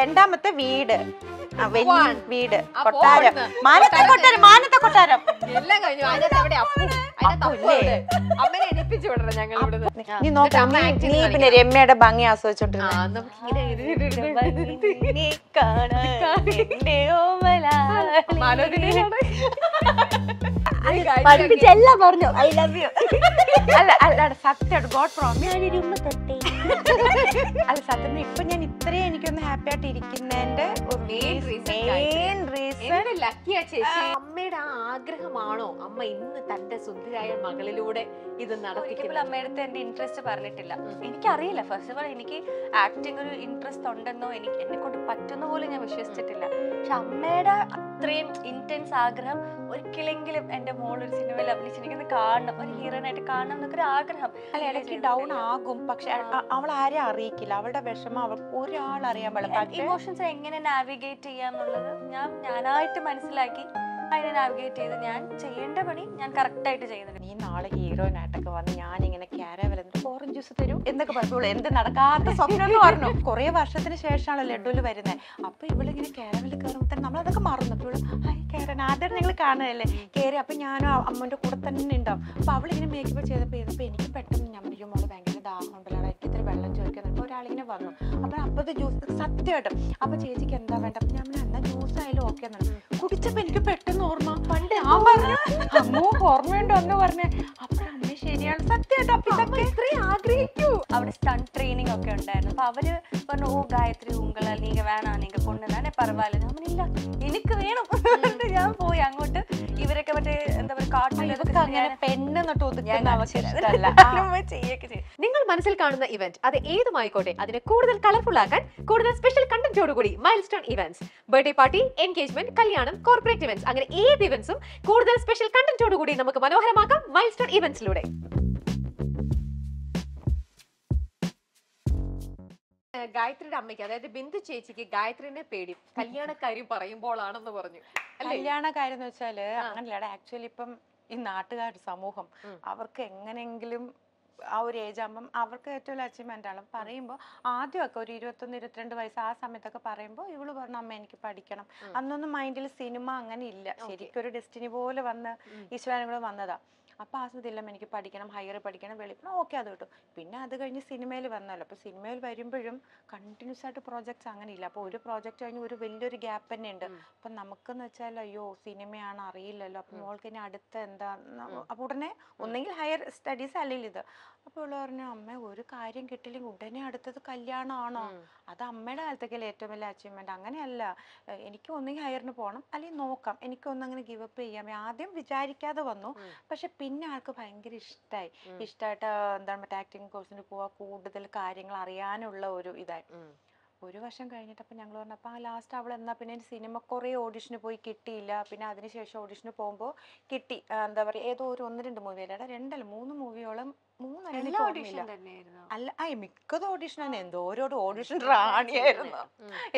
രണ്ടാമത്തെ വീട് വീട് കൊട്ടാരം മാനത്തെ കൊട്ടാരം മാനത്തെ കൊട്ടാരം എല്ലാം കഴിഞ്ഞു അവിടെ നീ നോക്ക നീ പിന്നെ രമ്യയുടെ ഭംഗി ആസ്വദിച്ചോണ്ടിരുന്ന എല്ലാം പറഞ്ഞു ഐ ലവ് യു അല്ല അല്ല സത്യം ഗോഡ് ഫ്രോം ഞാനൊരു ഉമ്മ അല്ല സത്യം ഇപ്പൊ ഞാൻ ഇത്രയും എനിക്കൊന്ന് ഹാപ്പി ആയിട്ട് ഇരിക്കുന്നതിന്റെ ചേച്ചി അമ്മയുടെ ആ ആഗ്രഹമാണോ അമ്മ ഇന്ന് തന്റെ സുന്ദരായ മകളിലൂടെ ഇത് നടത്തിക്കുമ്പോൾ അമ്മയുടെ എന്റെ ഇൻട്രസ്റ്റ് പറഞ്ഞിട്ടില്ല എനിക്കറിയില്ല ഫസ്റ്റ് ഓഫ് ഓൾ എനിക്ക് ആക്ടിങ് ഒരു ഇൻട്രസ്റ്റ് ഉണ്ടെന്നോ എനിക്ക് എന്നെ കൊണ്ട് പറ്റുന്ന പോലും ഞാൻ വിശ്വസിച്ചിട്ടില്ല പക്ഷെ അമ്മയുടെ അത്രയും ഇന്റൻസ് ആഗ്രഹം ഒരിക്കലെങ്കിലും എന്റെ മോൾ ഒരു സിനിമയിൽ അഭിനയിച്ചിരിക്കുന്നത് കാണണം ഒരു ഹീറോനായിട്ട് കാണണം എന്നൊക്കെ ഒരു ആഗ്രഹം അല്ല ഇടയ്ക്ക് ഡൗൺ ആകും പക്ഷെ അവൾ ആരെയും അറിയിക്കില്ല അവളുടെ വിഷമം അവൾ ഒരാൾ അറിയാൻ പാടില്ല ഇമോഷൻസ് എങ്ങനെ നാവിഗേറ്റ് ചെയ്യാന്നുള്ളത് ഞാൻ ഞാനായിട്ട് മനസ്സിലാക്കി അതിനെ നാവിഗേറ്റ് ചെയ്ത് ഞാൻ ചെയ്യേണ്ട പണി ഞാൻ കറക്റ്റ് ആയിട്ട് ചെയ്യുന്നുണ്ട് നീ നാളെ ഹീറോയിനായിട്ടൊക്കെ വന്ന് ഞാൻ ഇങ്ങനെ കേരവല എന്നിട്ട് ഓറഞ്ച് ജ്യൂസ് തരും എന്നൊക്കെ പറഞ്ഞോളൂ എന്ത് നടക്കാത്ത സ്വപ്നം എന്ന് പറഞ്ഞു കുറെ വർഷത്തിന് ശേഷമാണ് ലഡുവിൽ വരുന്നത് അപ്പൊ ഇവളിങ്ങനെ ക്യാരവൽ കയറുമ്പോൾ തന്നെ നമ്മളതൊക്കെ മറന്നു ഹായ് കേരൻ ആദ്യം നിങ്ങൾ കാണുകയല്ലേ കയറി അപ്പൊ ഞാനും അമ്മൻ്റെ കൂടെ തന്നെ ഉണ്ടാവും അപ്പൊ അവളിങ്ങനെ മേക്കപ്പ് ചെയ്തപ്പോൾ ചെയ്തപ്പോൾ എനിക്ക് പെട്ടെന്ന് ഞാൻ പറയും വന്നു അപ്പൊ അപ്പോഴത്തെ ജ്യൂസ് സത്യമായിട്ടും അപ്പൊ ചേച്ചിക്ക് എന്താ വേണ്ട ഞാൻ എന്നാ ജ്യൂസ് ആയാലും ഓക്കെ എന്നാണ് കുടിച്ചപ്പോൾ എനിക്ക് പെട്ടെന്ന് ഓർമ്മ പണ്ട് ആ പറഞ്ഞു അമ്മൂ ഓർമ്മയുണ്ടോ എന്ന് പറഞ്ഞേ അപ്പൊ അമ്മ ശരിയാണ് സത്യമായിട്ടും അപ്പം ഇത്രയും ആഗ്രഹിക്കൂ അവിടെ സ്റ്റണ്ട് ട്രെയിനിങ് ഒക്കെ ഉണ്ടായിരുന്നു അപ്പൊ അവര് പറഞ്ഞു ഓ ഗായത്രി ഉങ്കള നീങ്ക വേണാ നീങ്ക കൊണ്ടുതന്നെ പറവാല്ല ഞാൻ ഇല്ല എനിക്ക് വേണം ഞാൻ പോയി അങ്ങോട്ട് ഇവരൊക്കെ മറ്റേ അങ്ങനെ നിങ്ങൾ മനസ്സിൽ കാണുന്ന ഇവന്റ് അത് ഏതുമായിക്കോട്ടെ അതിനെ കൂടുതൽ കളർഫുൾ ആക്കാൻ കൂടുതൽ സ്പെഷ്യൽ കണ്ടന്റോട് milestone events birthday party engagement കല്യാണം കോർപ്പറേറ്റ് ഇവന്റ്സ് അങ്ങനെ ഏത് ഇവന്റ്സും കൂടുതൽ സ്പെഷ്യൽ കണ്ടന്റോട് കൂടി നമുക്ക് മനോഹരമാക്കാം മൈൽ സ്റ്റോൺ ഇവന്റ്സിലൂടെ ഗായത്രിയുടെ അമ്മയ്ക്ക് അതായത് ബിന്ദു ചേച്ചിക്ക് ഗായത്രിനെ പേടി കല്യാണക്കാര്യം പറയുമ്പോഴാണെന്ന് പറഞ്ഞു കാര്യം എന്ന് വെച്ചാല് അങ്ങനല്ലടാ ആക്ച്വലി ഇപ്പം ഈ നാട്ടുകാർ സമൂഹം അവർക്ക് എങ്ങനെയെങ്കിലും ആ ഒരു ഏജ് ആകുമ്പം അവർക്ക് ഏറ്റവും അച്ചീവ്മെന്റ് ആണ് പറയുമ്പോൾ ആദ്യമൊക്കെ ഒരു ഇരുപത്തൊന്ന് ഇരുപത്തിരണ്ട് വയസ്സ് ആ സമയത്തൊക്കെ പറയുമ്പോൾ ഇവള് പറഞ്ഞ അമ്മ എനിക്ക് പഠിക്കണം അന്നൊന്നും മൈൻഡിൽ സിനിമ അങ്ങനെ ഇല്ല ശരിക്കും ഒരു ഡെസ്റ്റിനി പോലെ വന്ന് ഈശ്വരനോട് വന്നതാ അപ്പോൾ ആ സമയത്തെല്ലാം എനിക്ക് പഠിക്കണം ഹയർ പഠിക്കണം വെളിപ്പണം ഓക്കെ അത് കിട്ടും പിന്നെ അത് കഴിഞ്ഞ് സിനിമയിൽ വന്നല്ലോ അപ്പോൾ സിനിമയിൽ വരുമ്പോഴും കണ്ടിന്യൂസ് ആയിട്ട് പ്രോജക്ട്സ് അങ്ങനെ ഇല്ല അപ്പോൾ ഒരു പ്രോജക്റ്റ് കഴിഞ്ഞ് ഒരു വലിയൊരു ഗ്യാപ്പ് തന്നെ ഉണ്ട് അപ്പം നമുക്കെന്ന് വെച്ചാൽ അയ്യോ സിനിമയാണ് അറിയില്ലല്ലോ അപ്പം മോൾക്ക് ഇനി അടുത്ത എന്താ അപ്പോൾ ഉടനെ ഒന്നെങ്കിൽ ഹയർ സ്റ്റഡീസ് അല്ലെങ്കിൽ ഇത് അപ്പോൾ ഉള്ള പറഞ്ഞു അമ്മ ഒരു കാര്യം കിട്ടില്ലെങ്കിൽ ഉടനെ അടുത്തത് കല്യാണമാണോ അത് അമ്മയുടെ കാലത്തേക്കല്ലേ ഏറ്റവും വലിയ അച്ചീവ്മെൻ്റ് അങ്ങനെയല്ല എനിക്ക് ഒന്നെങ്കിൽ ഹയറിന് പോകണം അല്ലെങ്കിൽ നോക്കാം എനിക്കൊന്നും അങ്ങനെ ഗിവപ്പ് ചെയ്യാമേ ആദ്യം വിചാരിക്കാതെ വന്നു പക്ഷെ പിന്നെ ആൾക്ക് ഭയങ്കര ഇഷ്ടമായി ഇഷ്ടമായിട്ട് എന്താണ് മറ്റേ ആക്ടിങ് കോഴ്സിന് പോവാ കൂടുതൽ കാര്യങ്ങൾ അറിയാനുള്ള ഒരു ഇതായി ഒരു വർഷം കഴിഞ്ഞിട്ട് അപ്പൊ ഞങ്ങൾ പറഞ്ഞു അപ്പൊ ആ ലാസ്റ്റ് അവൾ എന്നാ പിന്നെ സിനിമ കുറേ ഓഡിഷന് പോയി കിട്ടിയില്ല പിന്നെ അതിനുശേഷം ഓഡിഷന് പോകുമ്പോൾ കിട്ടി എന്താ പറയാ ഏതോ ഒരു ഒന്ന് രണ്ട് മൂവി അല്ലാതെ രണ്ടല്ല മൂന്ന് മൂവിയോളം മൂന്നല്ല ഓഡിഷൻ അല്ല ആ മിക്കതും ഓഡിഷനാണ് എന്തോരോട് ഓഡിഷൻ റാണിയായിരുന്നു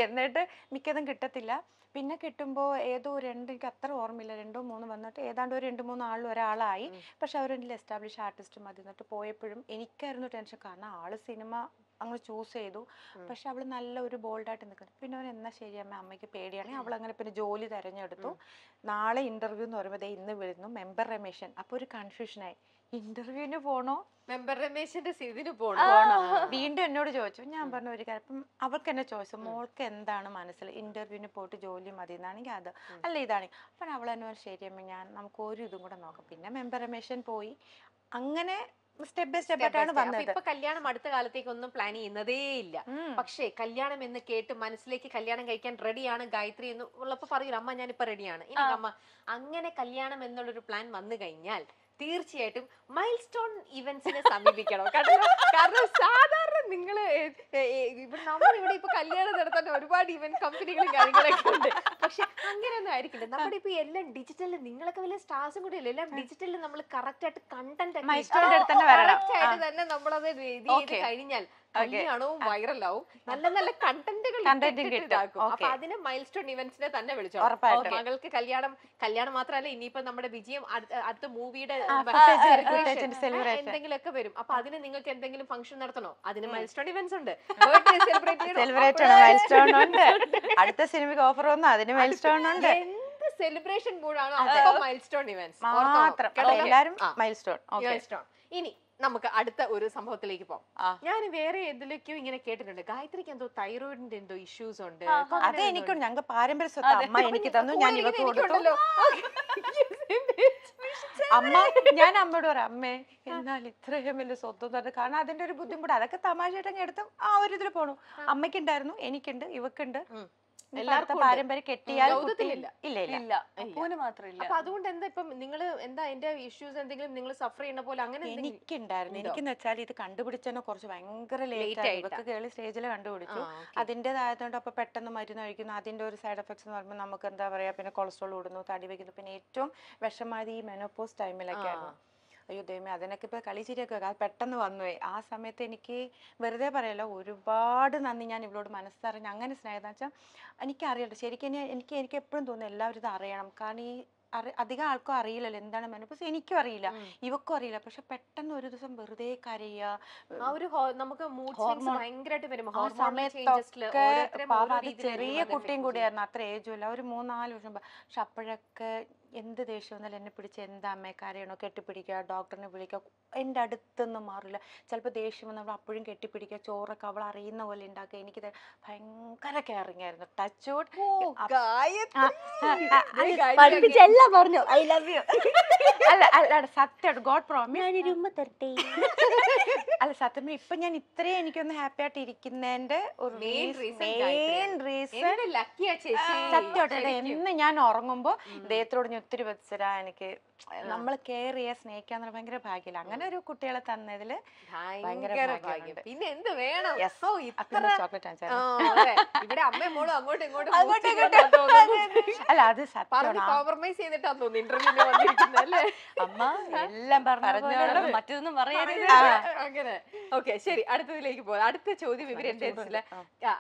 എന്നിട്ട് മിക്കതും കിട്ടത്തില്ല പിന്നെ കിട്ടുമ്പോൾ ഏതോ രണ്ട് എനിക്ക് അത്ര ഓർമ്മയില്ല രണ്ടോ മൂന്നോ വന്നിട്ട് ഏതാണ്ട് ഒരു രണ്ട് മൂന്ന് ആളിൽ ഒരാളായി പക്ഷെ അവരൊരു എസ്റ്റാബ്ലിഷ് ആർട്ടിസ്റ്റ് മതി എന്നിട്ട് പോയപ്പോഴും എനിക്കായിരുന്നു ടെൻഷൻ കാരണം ആള് സിനിമ അങ്ങനെ ചൂസ് ചെയ്തു പക്ഷെ അവള് നല്ല ഒരു ബോൾഡായിട്ട് നിൽക്കുന്നു പിന്നെ അവൻ എന്നാ ശരി ശരിയമ്മ അമ്മയ്ക്ക് പേടിയാണെങ്കിൽ അവൾ അങ്ങനെ പിന്നെ ജോലി തിരഞ്ഞെടുത്തു നാളെ ഇന്റർവ്യൂ എന്ന് പറയുമ്പോൾ ഇന്ന് വിളിക്കുന്നു മെമ്പർ റമേഷൻ അപ്പൊ ഒരു കൺഫ്യൂഷനായി ഇന്റർവ്യൂവിന് പോണോ മെമ്പർ രമേശിന്റെ ഇതിന് പോണോ വീണ്ടും എന്നോട് ചോദിച്ചു ഞാൻ പറഞ്ഞു ഒരു കാര്യം അപ്പം അവർക്ക് എന്നെ ചോദിച്ചു മോൾക്ക് എന്താണ് മനസ്സിൽ ഇന്റർവ്യൂവിന് പോയിട്ട് ജോലി മതി എന്നാണെങ്കിൽ അത് അല്ല ഇതാണെങ്കിൽ അപ്പം അവൾ എന്നെ ശരിയമ്മ ഞാൻ നമുക്ക് ഒരു ഇതും കൂടെ നോക്കാം പിന്നെ മെമ്പർ രമേശൻ പോയി അങ്ങനെ സ്റ്റെപ്പ് ബൈ സ്റ്റെപ്പ് ആയിട്ടാണ് വന്നത് ഇപ്പൊ കല്യാണം അടുത്ത കാലത്തേക്ക് ഒന്നും പ്ലാൻ ചെയ്യുന്നതേ ഇല്ല പക്ഷേ കല്യാണം എന്ന് കേട്ട് മനസ്സിലേക്ക് കല്യാണം കഴിക്കാൻ റെഡിയാണ് ഗായത്രി എന്ന് ഉള്ളപ്പോ പറയൂ അമ്മ ഞാനിപ്പോ റെഡിയാണ് ഇനി അമ്മ അങ്ങനെ കല്യാണം എന്നുള്ളൊരു പ്ലാൻ വന്നു കഴിഞ്ഞാൽ തീർച്ചയായിട്ടും മൈൽ സ്റ്റോൺ ഇവന്റ്സിനെ സമീപിക്കണം കാരണം കാരണം സാധാരണ നിങ്ങൾ നമ്മൾ ഇവിടെ ഇപ്പൊ കല്യാണം നടത്താൻ ഒരുപാട് ഇവന്റ് കമ്പനികളും കാര്യങ്ങളൊക്കെ ഉണ്ട് പക്ഷെ അങ്ങനെയൊന്നും ആയിരിക്കില്ല നമ്മുടെ ഇപ്പൊ എല്ലാം ഡിജിറ്റലിൽ നിങ്ങളൊക്കെ വലിയ സ്റ്റാർസും കൂടി അല്ലേ എല്ലാം ഡിജിറ്റലിൽ നമ്മൾ കറക്റ്റ് ആയിട്ട് കണ്ടന്റ് കറക്റ്റ് ആയിട്ട് തന്നെ നമ്മളത് കഴിഞ്ഞാൽ നല്ല നല്ല കണ്ടന്റുകൾ അപ്പൊ തന്നെ കല്യാണം കല്യാണം മാത്രമല്ല ഇനിയിപ്പോ നമ്മുടെ വിജയം അടുത്ത മൂവിയുടെ ഒക്കെ വരും അപ്പൊ അതിന് നിങ്ങൾക്ക് എന്തെങ്കിലും ഫംഗ്ഷൻ നടത്തണോ അതിന് മൈൽസ്റ്റോൺ ഇവന്റ്സ് ഉണ്ട് അടുത്ത സിനിമയ്ക്ക് ഓഫർ വന്നു അതിന് മൈൽ ഉണ്ട് സെലിബ്രേഷൻ കൂടാണ് മൈൽ ഇവന്റ്സ് മാത്രം ഇനി നമുക്ക് അടുത്ത ഒരു സംഭവത്തിലേക്ക് പോകാം ഞാൻ വേറെ എന്തിലേക്കും ഇങ്ങനെ കേട്ടിട്ടുണ്ട് ഗായത്രിക്ക് എന്തോ തൈറോയിഡിന്റെ എന്തോ ഇഷ്യൂസ് ഉണ്ട് അതെ എനിക്ക് ഞങ്ങൾ പാരമ്പര്യ സ്വത്ത് അമ്മ എനിക്ക് തന്നു ഞാൻ ഇവക്ക് കൊടുത്തല്ലോ അമ്മ ഞാൻ അമ്മയോട് പറയാം അമ്മേ എന്നാൽ ഇത്രയും വലിയ സ്വത്തം തന്നെ കാരണം അതിന്റെ ഒരു ബുദ്ധിമുട്ട് അതൊക്കെ തമാശയായിട്ട് അങ്ങ് എടുത്ത് ആ ഒരു ഇതിൽ പോണു അമ്മയ്ക്കുണ്ടായിരുന്നു എനിക്കുണ്ട് ഇവക്കുണ്ട് എല്ലാവർക്കും പാരമ്പര്യം കെട്ടിയാൽ ഇല്ല ഇല്ല അപ്പൂന് മാത്രമില്ല അപ്പൊ അതുകൊണ്ട് എന്താ ഇപ്പം നിങ്ങൾ എന്താ എന്റെ ഇഷ്യൂസ് എന്തെങ്കിലും നിങ്ങൾ സഫർ ചെയ്യുന്ന പോലെ അങ്ങനെ എനിക്ക് എനിക്കുണ്ടായിരുന്നു എനിക്ക് വെച്ചാൽ ഇത് കണ്ടുപിടിച്ചെന്നെ കുറച്ച് ഭയങ്കര ലേറ്റ് ആയി ഇവർക്ക് കേളി സ്റ്റേജിൽ കണ്ടുപിടിച്ചു അതിൻ്റെതായതുകൊണ്ട് അപ്പൊ പെട്ടെന്ന് മരുന്ന് കഴിക്കുന്നു അതിന്റെ ഒരു സൈഡ് എഫക്ട്സ് എന്ന് പറയുമ്പോൾ നമുക്ക് എന്താ പറയാ പിന്നെ കൊളസ്ട്രോൾ കൂടുന്നു തടി വയ്ക്കുന്നു പിന്നെ ഏറ്റവും വിഷമാതി ഈ മെനോപോസ് ടൈമിലൊക്കെ ആയിരുന്നു അയ്യോ ദൈവമേ അതിനൊക്കെ ഇപ്പോൾ കളി ചിരിയൊക്കെ പെട്ടെന്ന് വന്നു ആ സമയത്ത് എനിക്ക് വെറുതെ പറയല്ലോ ഒരുപാട് നന്ദി ഞാൻ ഇവളോട് മനസ്സറിഞ്ഞ് അങ്ങനെ സ്നേഹം വെച്ചാൽ എനിക്കറിയട്ടെ ശരിക്കും എനിക്ക് എനിക്ക് എപ്പോഴും തോന്നുന്നു എല്ലാവരും ഇത് അറിയണം കാരണം ഈ അറി അധികം ആൾക്കും അറിയില്ലല്ലോ എന്താണ് മെനോപോസ് എനിക്കും അറിയില്ല ഇവക്കും അറിയില്ല പക്ഷെ പെട്ടെന്ന് ഒരു ദിവസം വെറുതെ കരയുക ആ ഒരു നമുക്ക് ചെറിയ കുട്ടിയും കൂടിയായിരുന്നു അത്ര ഏജും ഇല്ല ഒരു മൂന്നാല് വർഷം പക്ഷെ അപ്പോഴൊക്കെ എന്ത് ദേഷ്യം വന്നാലും എന്നെ പിടിച്ച് എന്താ അമ്മക്കാരെയാണോ കരയണോ കെട്ടിപ്പിടിക്കുക ഡോക്ടറിനെ വിളിക്കുക എൻ്റെ അടുത്തൊന്നും മാറില്ല ചിലപ്പോൾ ദേഷ്യം വന്നാൽ അപ്പോഴും കെട്ടിപ്പിടിക്കുക ചോറൊക്കെ അവൾ അറിയുന്ന പോലെ ഉണ്ടാക്കുക എനിക്ക് ഭയങ്കര കെയറിങ് ആയിരുന്നു ടച്ച് പറഞ്ഞു ഐ ലവ് യു അല്ല അല്ല സത്യം ഗോഡ് പ്രോമിസ് അല്ല സത്യം ഇപ്പൊ ഞാൻ ഇത്രയും എനിക്കൊന്ന് ഹാപ്പി ആയിട്ട് ഇരിക്കുന്നതിന്റെ ഒരു മെയിൻ റീസൺ സത്യം എന്ന് ഞാൻ ഉറങ്ങുമ്പോ ദൈവത്തോട് ഒത്തിരി വത്സര എനിക്ക് നമ്മൾ കെയർ ചെയ്യുക സ്നേഹിക്കാന്ന് ഭയങ്കര ഭാഗ്യമില്ല അങ്ങനെ ഒരു കുട്ടികളെ തന്നതിൽ ഭയങ്കര ഭാഗ്യം പിന്നെ എന്ത് വേണം ചോക്ലേറ്റ് ഇവിടെ അമ്മയും മോളും അങ്ങോട്ടും ഇങ്ങോട്ടും അല്ല അത് കോംപ്രമൈസ് ചെയ്തിട്ടാന്ന് തോന്നുന്നു ഇന്റർവ്യൂവിന് വന്നിരിക്കുന്നത് അമ്മ എല്ലാം പറഞ്ഞു മറ്റൊന്നും പറയരുത് അങ്ങനെ ഓക്കെ ശരി അടുത്തതിലേക്ക് പോകാം അടുത്ത ചോദ്യം ഇവരെന്റെ മനസ്സിലായി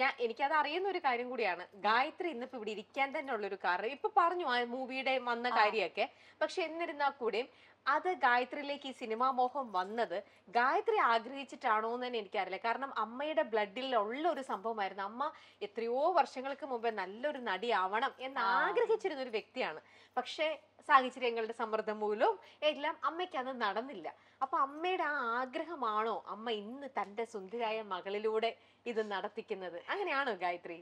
ഞാൻ എനിക്കത് അറിയുന്ന ഒരു കാര്യം കൂടിയാണ് ഗായത്രി ഇന്നിപ്പോ ഇവിടെ ഇരിക്കാൻ തന്നെ ഉള്ള ഒരു കാരണം ഇപ്പൊ പറഞ്ഞു ആ മൂവിയുടെ വന്ന കാര്യമൊക്കെ പക്ഷെ എന്നിരുന്നാൽ കൂടിയും അത് ഗായത്രിയിലേക്ക് ഈ സിനിമാ മോഹം വന്നത് ഗായത്രി ആഗ്രഹിച്ചിട്ടാണോ എന്ന് തന്നെ എനിക്കറിയില്ല കാരണം അമ്മയുടെ ബ്ലഡിൽ ഉള്ള ഒരു സംഭവമായിരുന്നു അമ്മ എത്രയോ വർഷങ്ങൾക്ക് മുമ്പേ നല്ലൊരു നടിയാവണം എന്ന് ആഗ്രഹിച്ചിരുന്ന ഒരു വ്യക്തിയാണ് പക്ഷേ സാഹചര്യങ്ങളുടെ സമ്മർദ്ദം മൂലവും എല്ലാം അമ്മയ്ക്ക് അത് നടന്നില്ല അപ്പൊ അമ്മയുടെ ആ ആഗ്രഹമാണോ അമ്മ ഇന്ന് തന്റെ സുന്ദരായ മകളിലൂടെ ഇത് നടത്തിക്കുന്നത് അങ്ങനെയാണോ ഗായത്രി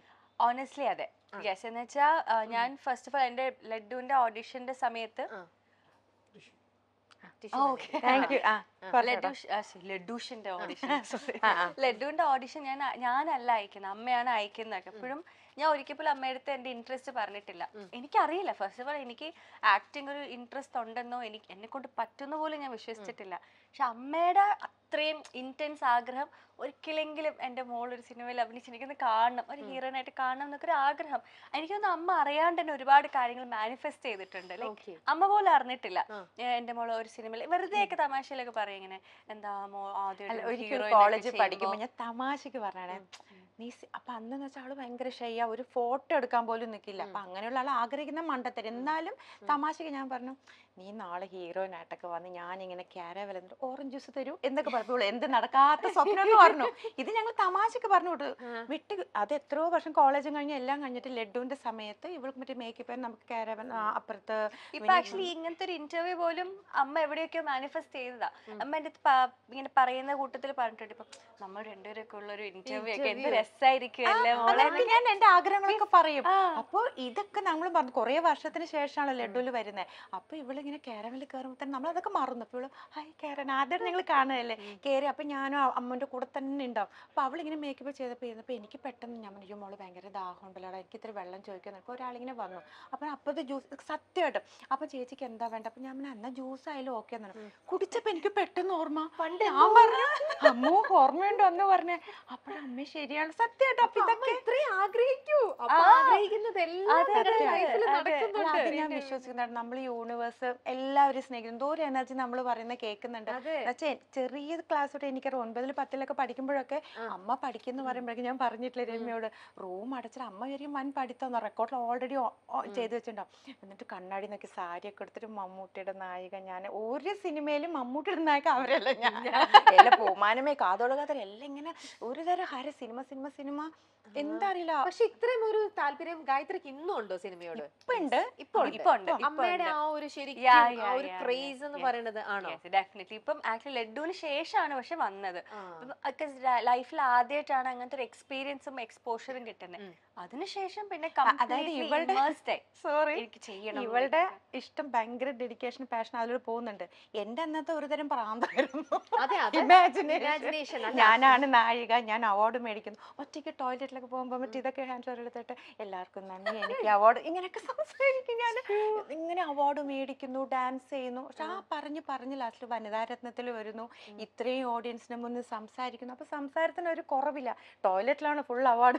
ഓണസ്റ്റ്ലി അതെ യെസ് എന്ന് വെച്ചാൽ ഞാൻ ഫസ്റ്റ് ഓഫ് ഓൾ എന്റെ ലഡുവിന്റെ ഓഡിഷന്റെ സമയത്ത് ലഡുഷിന്റെ ഓഡിഷൻ ലഡുവിന്റെ ഓഡിഷൻ ഞാൻ ഞാനല്ല അയക്കുന്നത് അമ്മയാണ് അയക്കുന്നത് എപ്പോഴും ഞാൻ ഒരിക്കൽ പോലും അമ്മയടുത്ത് എൻ്റെ ഇൻട്രസ്റ്റ് പറഞ്ഞിട്ടില്ല എനിക്കറിയില്ല ഫസ്റ്റ് ഓഫ് ഓൾ എനിക്ക് ആക്ടിങ് ഒരു ഇൻട്രസ്റ്റ് ഉണ്ടെന്നോ എനിക്ക് എന്നെ കൊണ്ട് പറ്റുന്ന പോലും ഞാൻ വിശ്വസിച്ചിട്ടില്ല പക്ഷെ അമ്മയുടെ അത്രയും ഇൻറ്റൻസ് ആഗ്രഹം ഒരിക്കലെങ്കിലും എൻ്റെ മോൾ ഒരു സിനിമയിൽ അഭിനയിച്ചെനിക്കൊന്ന് കാണണം ഒരു ഹീറോനായിട്ട് കാണണം എന്നൊക്കെ ഒരു ആഗ്രഹം എനിക്കൊന്ന് അമ്മ അറിയാണ്ട് തന്നെ ഒരുപാട് കാര്യങ്ങൾ മാനിഫെസ്റ്റ് ചെയ്തിട്ടുണ്ട് അമ്മ പോലും അറിഞ്ഞിട്ടില്ല എൻ്റെ മോൾ ഒരു സിനിമയിൽ വെറുതെ ഒക്കെ തമാശയിലൊക്കെ പറയും ഇങ്ങനെ എന്താ മോ ആദ്യം കോളേജ് പഠിക്കുമ്പോൾ ഞാൻ തമാശക്ക് പറഞ്ഞാണ് നീ അപ്പൊ അന്നെന്ന് വെച്ചാൽ അവള് ഭയങ്കര ഷയ്യ ഒരു ഫോട്ടോ എടുക്കാൻ പോലും നിൽക്കില്ല അപ്പൊ അങ്ങനെയുള്ള ആൾ ആഗ്രഹിക്കുന്ന മണ്ടത്തരം എന്നാലും തമാശക്ക് ഞാൻ പറഞ്ഞു നീ നാളെ ഹീറോയിനായിട്ടൊക്കെ വന്ന് ഞാനിങ്ങനെ ക്യാരവൽ എന്നിട്ട് ഓറഞ്ച് ജ്യൂസ് തരൂ എന്നൊക്കെ പറഞ്ഞു എന്ത് നടക്കാത്ത സ്വപ്നം എന്ന് പറഞ്ഞു ഇത് ഞങ്ങൾ തമാശക്ക് പറഞ്ഞു വിട്ടു വിട്ട് അത് എത്രയോ വർഷം കോളേജും കഴിഞ്ഞ് എല്ലാം കഴിഞ്ഞിട്ട് ലഡുവിന്റെ സമയത്ത് ഇവൾക്ക് മറ്റേ മേക്കപ്പ് നമുക്ക് ക്യാരവൻ അപ്പുറത്ത് ഇപ്പൊ ആക്ച്വലി ഇങ്ങനത്തെ ഒരു ഇന്റർവ്യൂ പോലും അമ്മ എവിടെയൊക്കെ മാനിഫെസ്റ്റ് ചെയ്തതാ അമ്മ എന്റെ ഇങ്ങനെ പറയുന്ന കൂട്ടത്തിൽ പറഞ്ഞിട്ടുണ്ട് ഇപ്പൊ നമ്മൾ രണ്ടുപേരൊക്കെ ഉള്ള ഒരു ഇന്റർവ്യൂ ഒക്കെ എന്ത് രസമായിരിക്കുമല്ലേ ഞാൻ എന്റെ ആഗ്രഹങ്ങളൊക്കെ പറയും അപ്പോൾ ഇതൊക്കെ നമ്മൾ പറഞ്ഞു കുറെ വർഷത്തിന് ശേഷമാണ് ലഡുവിൽ വരുന്നത് അപ്പൊ ഇവള് ഇങ്ങനെ കേരമിൽ കയറുമ്പോൾ തന്നെ നമ്മളതൊക്കെ മറന്നു അപ്പോൾ ഹായ് കേരൻ ആദ്യം ഞങ്ങൾ കാണുകയല്ലേ കയറി അപ്പം ഞാനും അമ്മൻ്റെ കൂടെ തന്നെ ഉണ്ടാവും അപ്പോൾ അവളിങ്ങനെ മേക്കപ്പ് ചെയ്തപ്പോൾ ഇരുന്നപ്പോൾ എനിക്ക് പെട്ടെന്ന് ഞാൻ പറഞ്ഞു മോള് ഭയങ്കര ദാഹം ഉണ്ടല്ലോ എനിക്ക് ഇത്തിരി വെള്ളം ചോദിക്കുന്നു അപ്പോൾ ഒരാളിങ്ങനെ വന്നു അപ്പം അപ്പോഴത്തെ ജ്യൂസ് സത്യമായിട്ട് അപ്പം ചേച്ചിക്ക് എന്താ വേണ്ട അപ്പം ഞാൻ അന്ന ജ്യൂസ് ആയാലും ഓക്കെ എന്നാണ് കുടിച്ചപ്പോൾ എനിക്ക് പെട്ടെന്ന് ഓർമ്മ പണ്ട് ഞാൻ പറഞ്ഞു അമ്മ ഓർമ്മയുണ്ടോ എന്ന് പറഞ്ഞേ അപ്പോഴും അമ്മ ശരിയാണ് സത്യമായിട്ട് അപ്പം ഇതൊക്കെ ഇത്രയും ആഗ്രഹിക്കൂ ആഗ്രഹിക്കുന്നത് എല്ലാം ഞാൻ വിശ്വസിക്കുന്നുണ്ട് നമ്മൾ യൂണിവേഴ്സ് എല്ലാവരും സ്നേഹിക്കുന്നു ദൂരെ എനർജി നമ്മൾ പറയുന്നത് കേൾക്കുന്നുണ്ട് ചെറിയ ക്ലാസ് തൊട്ട് എനിക്ക് ഒൻപതിൽ പത്തിലൊക്കെ പഠിക്കുമ്പോഴൊക്കെ അമ്മ പഠിക്കുന്ന പറയുമ്പോഴേക്കും ഞാൻ പറഞ്ഞിട്ടില്ല രമ്യോട് റൂം അടച്ചിട്ട് അമ്മ ഒരു വൻ പഠിത്തം റെക്കോർഡിൽ ഓൾറെഡി ചെയ്ത് വെച്ചിട്ടുണ്ടാവും എന്നിട്ട് കണ്ണാടി നോക്കി സാരിയൊക്കെ എടുത്തിട്ട് മമ്മൂട്ടിയുടെ നായിക ഞാൻ ഒരു സിനിമയിലും മമ്മൂട്ടിയുടെ നായിക അവരല്ല ഞാൻ പോമാനമേ പൂമാനമേ കാതോട് എല്ലാം ഇങ്ങനെ ഒരു തരം ഹര സിനിമ സിനിമ സിനിമ എന്താ അറിയില്ല പക്ഷെ ഇത്രയും ഒരു താല്പര്യം ഗായത്രിക്ക് ഇന്നും ഉണ്ടോ സിനിമയോട് ഇപ്പൊ ഉണ്ട് ഇപ്പോൾ ഇപ്പൊ ഉണ്ട് അമ്മയുടെ ആ ഒരു ശരി ഒരു ക്രേസ് എന്ന് പറയുന്നത് ആണോ ഡെഫിനറ്റ്ലി ഇപ്പം ആക്ച്വലി ലഡുവിന് ശേഷമാണ് പക്ഷെ വന്നത് ലൈഫിൽ ആദ്യമായിട്ടാണ് അങ്ങനത്തെ ഒരു എക്സ്പീരിയൻസും എക്സ്പോഷറും കിട്ടുന്നത് അതിനുശേഷം പിന്നെ അതായത് ഇവളുടെ സോറി ഇവളുടെ ഇഷ്ടം ഭയങ്കര ഡെഡിക്കേഷൻ പാഷൻ അതിലൂടെ പോകുന്നുണ്ട് എന്റെ അന്നത്തെ ഒരു തരം ഞാനാണ് നായിക ഞാൻ അവാർഡ് മേടിക്കുന്നു ഒറ്റയ്ക്ക് ടോയ്ലറ്റിലൊക്കെ പോകുമ്പോൾ മറ്റേ ഇതൊക്കെ ഹാൻഡ് ഓവർ എടുത്തിട്ട് എല്ലാവർക്കും നന്ദി എനിക്ക് അവാർഡ് ഇങ്ങനെയൊക്കെ സംസാരിക്കും ഞാൻ ഇങ്ങനെ അവാർഡ് മേടിക്കുന്നു ഡാൻസ് ചെയ്യുന്നു പക്ഷെ ആ പറഞ്ഞ് പറഞ്ഞ് ലാസ്റ്റിൽ വനിതാരത്നത്തിൽ വരുന്നു ഇത്രയും ഓഡിയൻസിന് മുന്നിൽ സംസാരിക്കുന്നു അപ്പൊ സംസാരത്തിന് ഒരു കുറവില്ല ടോയ്ലറ്റിലാണ് ഫുൾ അവാർഡ്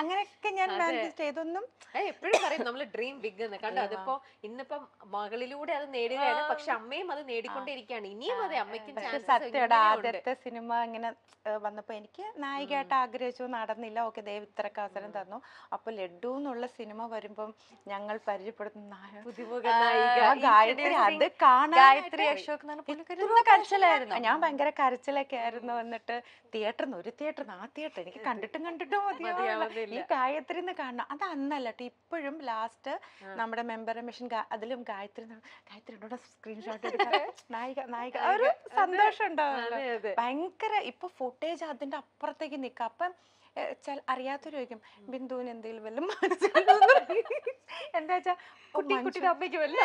അങ്ങനെയൊക്കെ ഞാൻ മാനിഫെസ്റ്റ് ചെയ്തൊന്നും എപ്പോഴും പറയും നമ്മൾ ഡ്രീം ബിഗ് എന്ന് കണ്ടോ അതിപ്പോ ഇന്നിപ്പോ മകളിലൂടെ അത് നേടുകയാണ് പക്ഷെ അമ്മയും അത് നേടിക്കൊണ്ടിരിക്കുകയാണ് ഇനിയും അതെ അമ്മയ്ക്കും സത്യയുടെ ആദ്യത്തെ സിനിമ ഇങ്ങനെ വന്നപ്പോ എനിക്ക് നായികയായിട്ട് ആഗ്രഹിച്ചു നടന്നില്ല ഓക്കെ ദൈവം ഇത്രക്ക് അവസരം തന്നു അപ്പൊ ലഡു എന്നുള്ള സിനിമ വരുമ്പം ഞങ്ങൾ പരിചയപ്പെടുത്തുന്ന ഗായത്രി അത് കാണാൻ ഗായത്രി അശോക് കരച്ചിലായിരുന്നു ഞാൻ ഭയങ്കര കരച്ചിലൊക്കെ ആയിരുന്നു വന്നിട്ട് തിയേറ്ററിന്ന് ഒരു തിയേറ്ററിന്ന് ആ തിയേറ്റർ എനിക്ക് കണ്ടിട്ടും കണ്ടിട്ടും മതിയാവില്ല ഈ ഗായത്രി എന്ന് കാണണം അത് അന്നല്ല ഇപ്പോഴും ലാസ്റ്റ് നമ്മുടെ മെമ്പർ മിഷൻ അതിലും ഗായത്രി ഗായത്രി സ്ക്രീൻഷോട്ട് നായിക നായിക ഒരു സന്തോഷം ഉണ്ടാവും ഭയങ്കര ഇപ്പൊ ഫുട്ടേജ് അതിന്റെ അപ്പുറത്തേക്ക് നിൽക്കുക അപ്പം വെച്ചാൽ അറിയാത്തൊരു ചോദിക്കും ബിന്ദുവിന് എന്തെങ്കിലും വല്ലതും എന്താ വെച്ചാൽ കുട്ടി കുട്ടിയുടെ അമ്മയ്ക്ക് വല്ല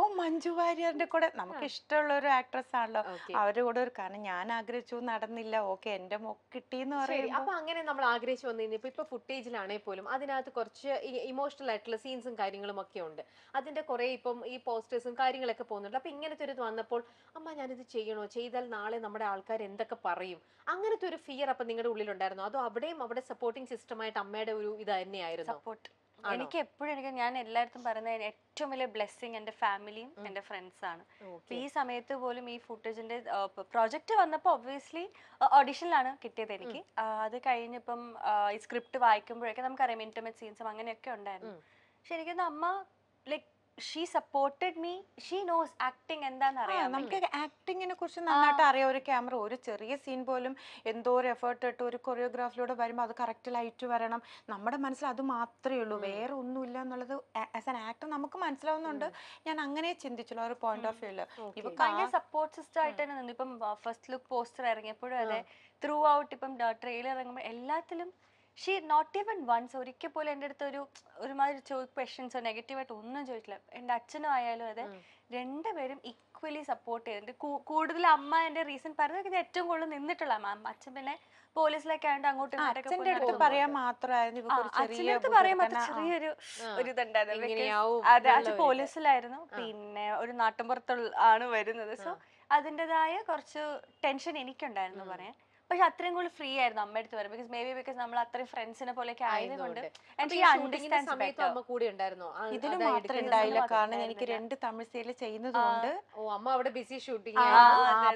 ഓ മഞ്ജു വാര്യറിന്റെ കൂടെ നമുക്ക് ഇഷ്ടമുള്ള ഒരു ആക്ട്രസ് ആണല്ലോ അവരുടെ കൂടെ ഒരു കാരണം ഞാൻ ആഗ്രഹിച്ചു നടന്നില്ല ഓക്കെ എന്റെ മോക്ക് കിട്ടിയെന്ന് പറയും അപ്പൊ അങ്ങനെ നമ്മൾ ആഗ്രഹിച്ചു വന്നു കഴിഞ്ഞപ്പോ ഇപ്പൊ ഫുട്ടേജിലാണെങ്കിൽ പോലും അതിനകത്ത് കുറച്ച് ഇമോഷണൽ ആയിട്ടുള്ള സീൻസും കാര്യങ്ങളും ഒക്കെ ഉണ്ട് അതിന്റെ കുറെ ഇപ്പം ഈ പോസ്റ്റേഴ്സും കാര്യങ്ങളൊക്കെ പോകുന്നുണ്ട് അപ്പൊ ഇങ്ങനത്തെ ഒരു വന്നപ്പോൾ അമ്മ ഞാനിത് ചെയ്യണോ ചെയ്താൽ നാളെ നമ്മുടെ ആൾക്കാർ എന്തൊക്കെ പറയും അങ്ങനത്തെ ഒരു ഫിയർ അപ്പൊ നിങ്ങളുടെ ഉള്ളിലുണ്ടായിരുന്നു അതോ അവിടെയും അവിടെ സപ്പോർട്ടിംഗ് സിസ്റ്റമായിട്ട് അമ്മയുടെ ഒരു ഇത് തന്നെയായിരുന്നു സപ്പോർട്ട് എനിക്ക് എപ്പോഴും എനിക്ക് ഞാൻ എല്ലായിടത്തും പറയുന്നത് ഏറ്റവും വലിയ ബ്ലെസ്സിങ് എൻ്റെ ഫാമിലിയും എൻ്റെ ഫ്രണ്ട്സാണ് ഈ സമയത്ത് പോലും ഈ ഫുട്ടേജിന്റെ പ്രോജക്റ്റ് വന്നപ്പോൾ ഒബ്വിയസ്ലി ഓഡിഷനിലാണ് കിട്ടിയത് എനിക്ക് അത് കഴിഞ്ഞിപ്പം ഈ സ്ക്രിപ്റ്റ് വായിക്കുമ്പോഴൊക്കെ നമുക്കറിയാം ഇന്റർമെറ്റ് സീൻസും അങ്ങനെയൊക്കെ ഉണ്ടായിരുന്നു ശരിക്കും അമ്മ like she supported me she knows acting എന്താണെന്ന് അറിയാം നമുക്ക് ആക്ടിങ്ങിനെ കുറിച്ച് നന്നായിട്ട് അറിയാം ഒരു ക്യാമറ ഒരു ചെറിയ സീൻ പോലും എന്തോ ഒരു എഫേർട്ട് ഇട്ട് ഒരു കൊറിയോഗ്രാഫിലൂടെ വരുമ്പോൾ അത് കറക്റ്റ് ലൈറ്റ് വരണം നമ്മുടെ മനസ്സിൽ അത് മാത്രമേ ഉള്ളൂ വേറെ ഒന്നുമില്ല എന്നുള്ളത് ആസ് ആൻ ആക്ടർ നമുക്ക് മനസ്സിലാവുന്നുണ്ട് ഞാൻ അങ്ങനെ ചിന്തിച്ചുള്ള ഒരു പോയിന്റ് ഓഫ് വ്യൂല് ഇപ്പൊ ഭയങ്കര സപ്പോർട്ട് സിസ്റ്റം ആയിട്ട് തന്നെ നിന്നു ഇപ്പം ഫസ്റ്റ് ലുക്ക് പോസ്റ്റർ ഇറങ്ങിയപ്പോഴും അതെ ത്രൂ ഔട്ട് ഇപ്പം ട്രെയിലർ ഇറങ്ങുമ്പോൾ എല്ലാത്തിലും ഷീ നോട്ട് ഈവൻ വൺസ് ഒരിക്കൽ പോലും എൻ്റെ അടുത്ത് ഒരു ഒരുമാതിരി ക്വസ്റ്റ്യൻസ് നെഗറ്റീവ് ആയിട്ട് ഒന്നും ചോദിച്ചില്ല എൻ്റെ അച്ഛനും ആയാലും അതെ രണ്ടുപേരും ഈക്വലി സപ്പോർട്ട് ചെയ്തിട്ടുണ്ട് കൂടുതൽ അമ്മ എൻ്റെ റീസൺ പറഞ്ഞതൊക്കെ ഇത് ഏറ്റവും കൂടുതൽ നിന്നിട്ടുള്ള മാം അച്ഛൻ പിന്നെ പോലീസിലൊക്കെ ആയത് അങ്ങോട്ടും പറയാൻ മാത്രമായിരുന്നു അച്ഛൻ്റെ അടുത്ത് പറയാൻ മാത്രം ചെറിയൊരു ഒരു ഇതുണ്ടായിരുന്നു അതെ അച്ഛൻ പോലീസിലായിരുന്നു പിന്നെ ഒരു നാട്ടിൻപുറത്തുള്ള ആണ് വരുന്നത് സോ അതിൻ്റെതായ കുറച്ച് ടെൻഷൻ എനിക്കുണ്ടായിരുന്നു പറയാൻ പക്ഷെ അത്രയും കൂടുതൽ ഫ്രീ ആയിരുന്നു അമ്മ അടുത്ത് വരും ബിക്കോസ് മേ ബി ബിക്കോസ് നമ്മൾ അത്രയും ഫ്രണ്ട്സിനെ പോലെയൊക്കെ ആയതുകൊണ്ട് ഇതിന് മാത്രം ഉണ്ടായില്ല കാരണം എനിക്ക് രണ്ട് തമിഴ് സീരിയൽ ചെയ്യുന്നതുകൊണ്ട് ഓ അമ്മ അവിടെ ബിസി ഷൂട്ടിംഗ്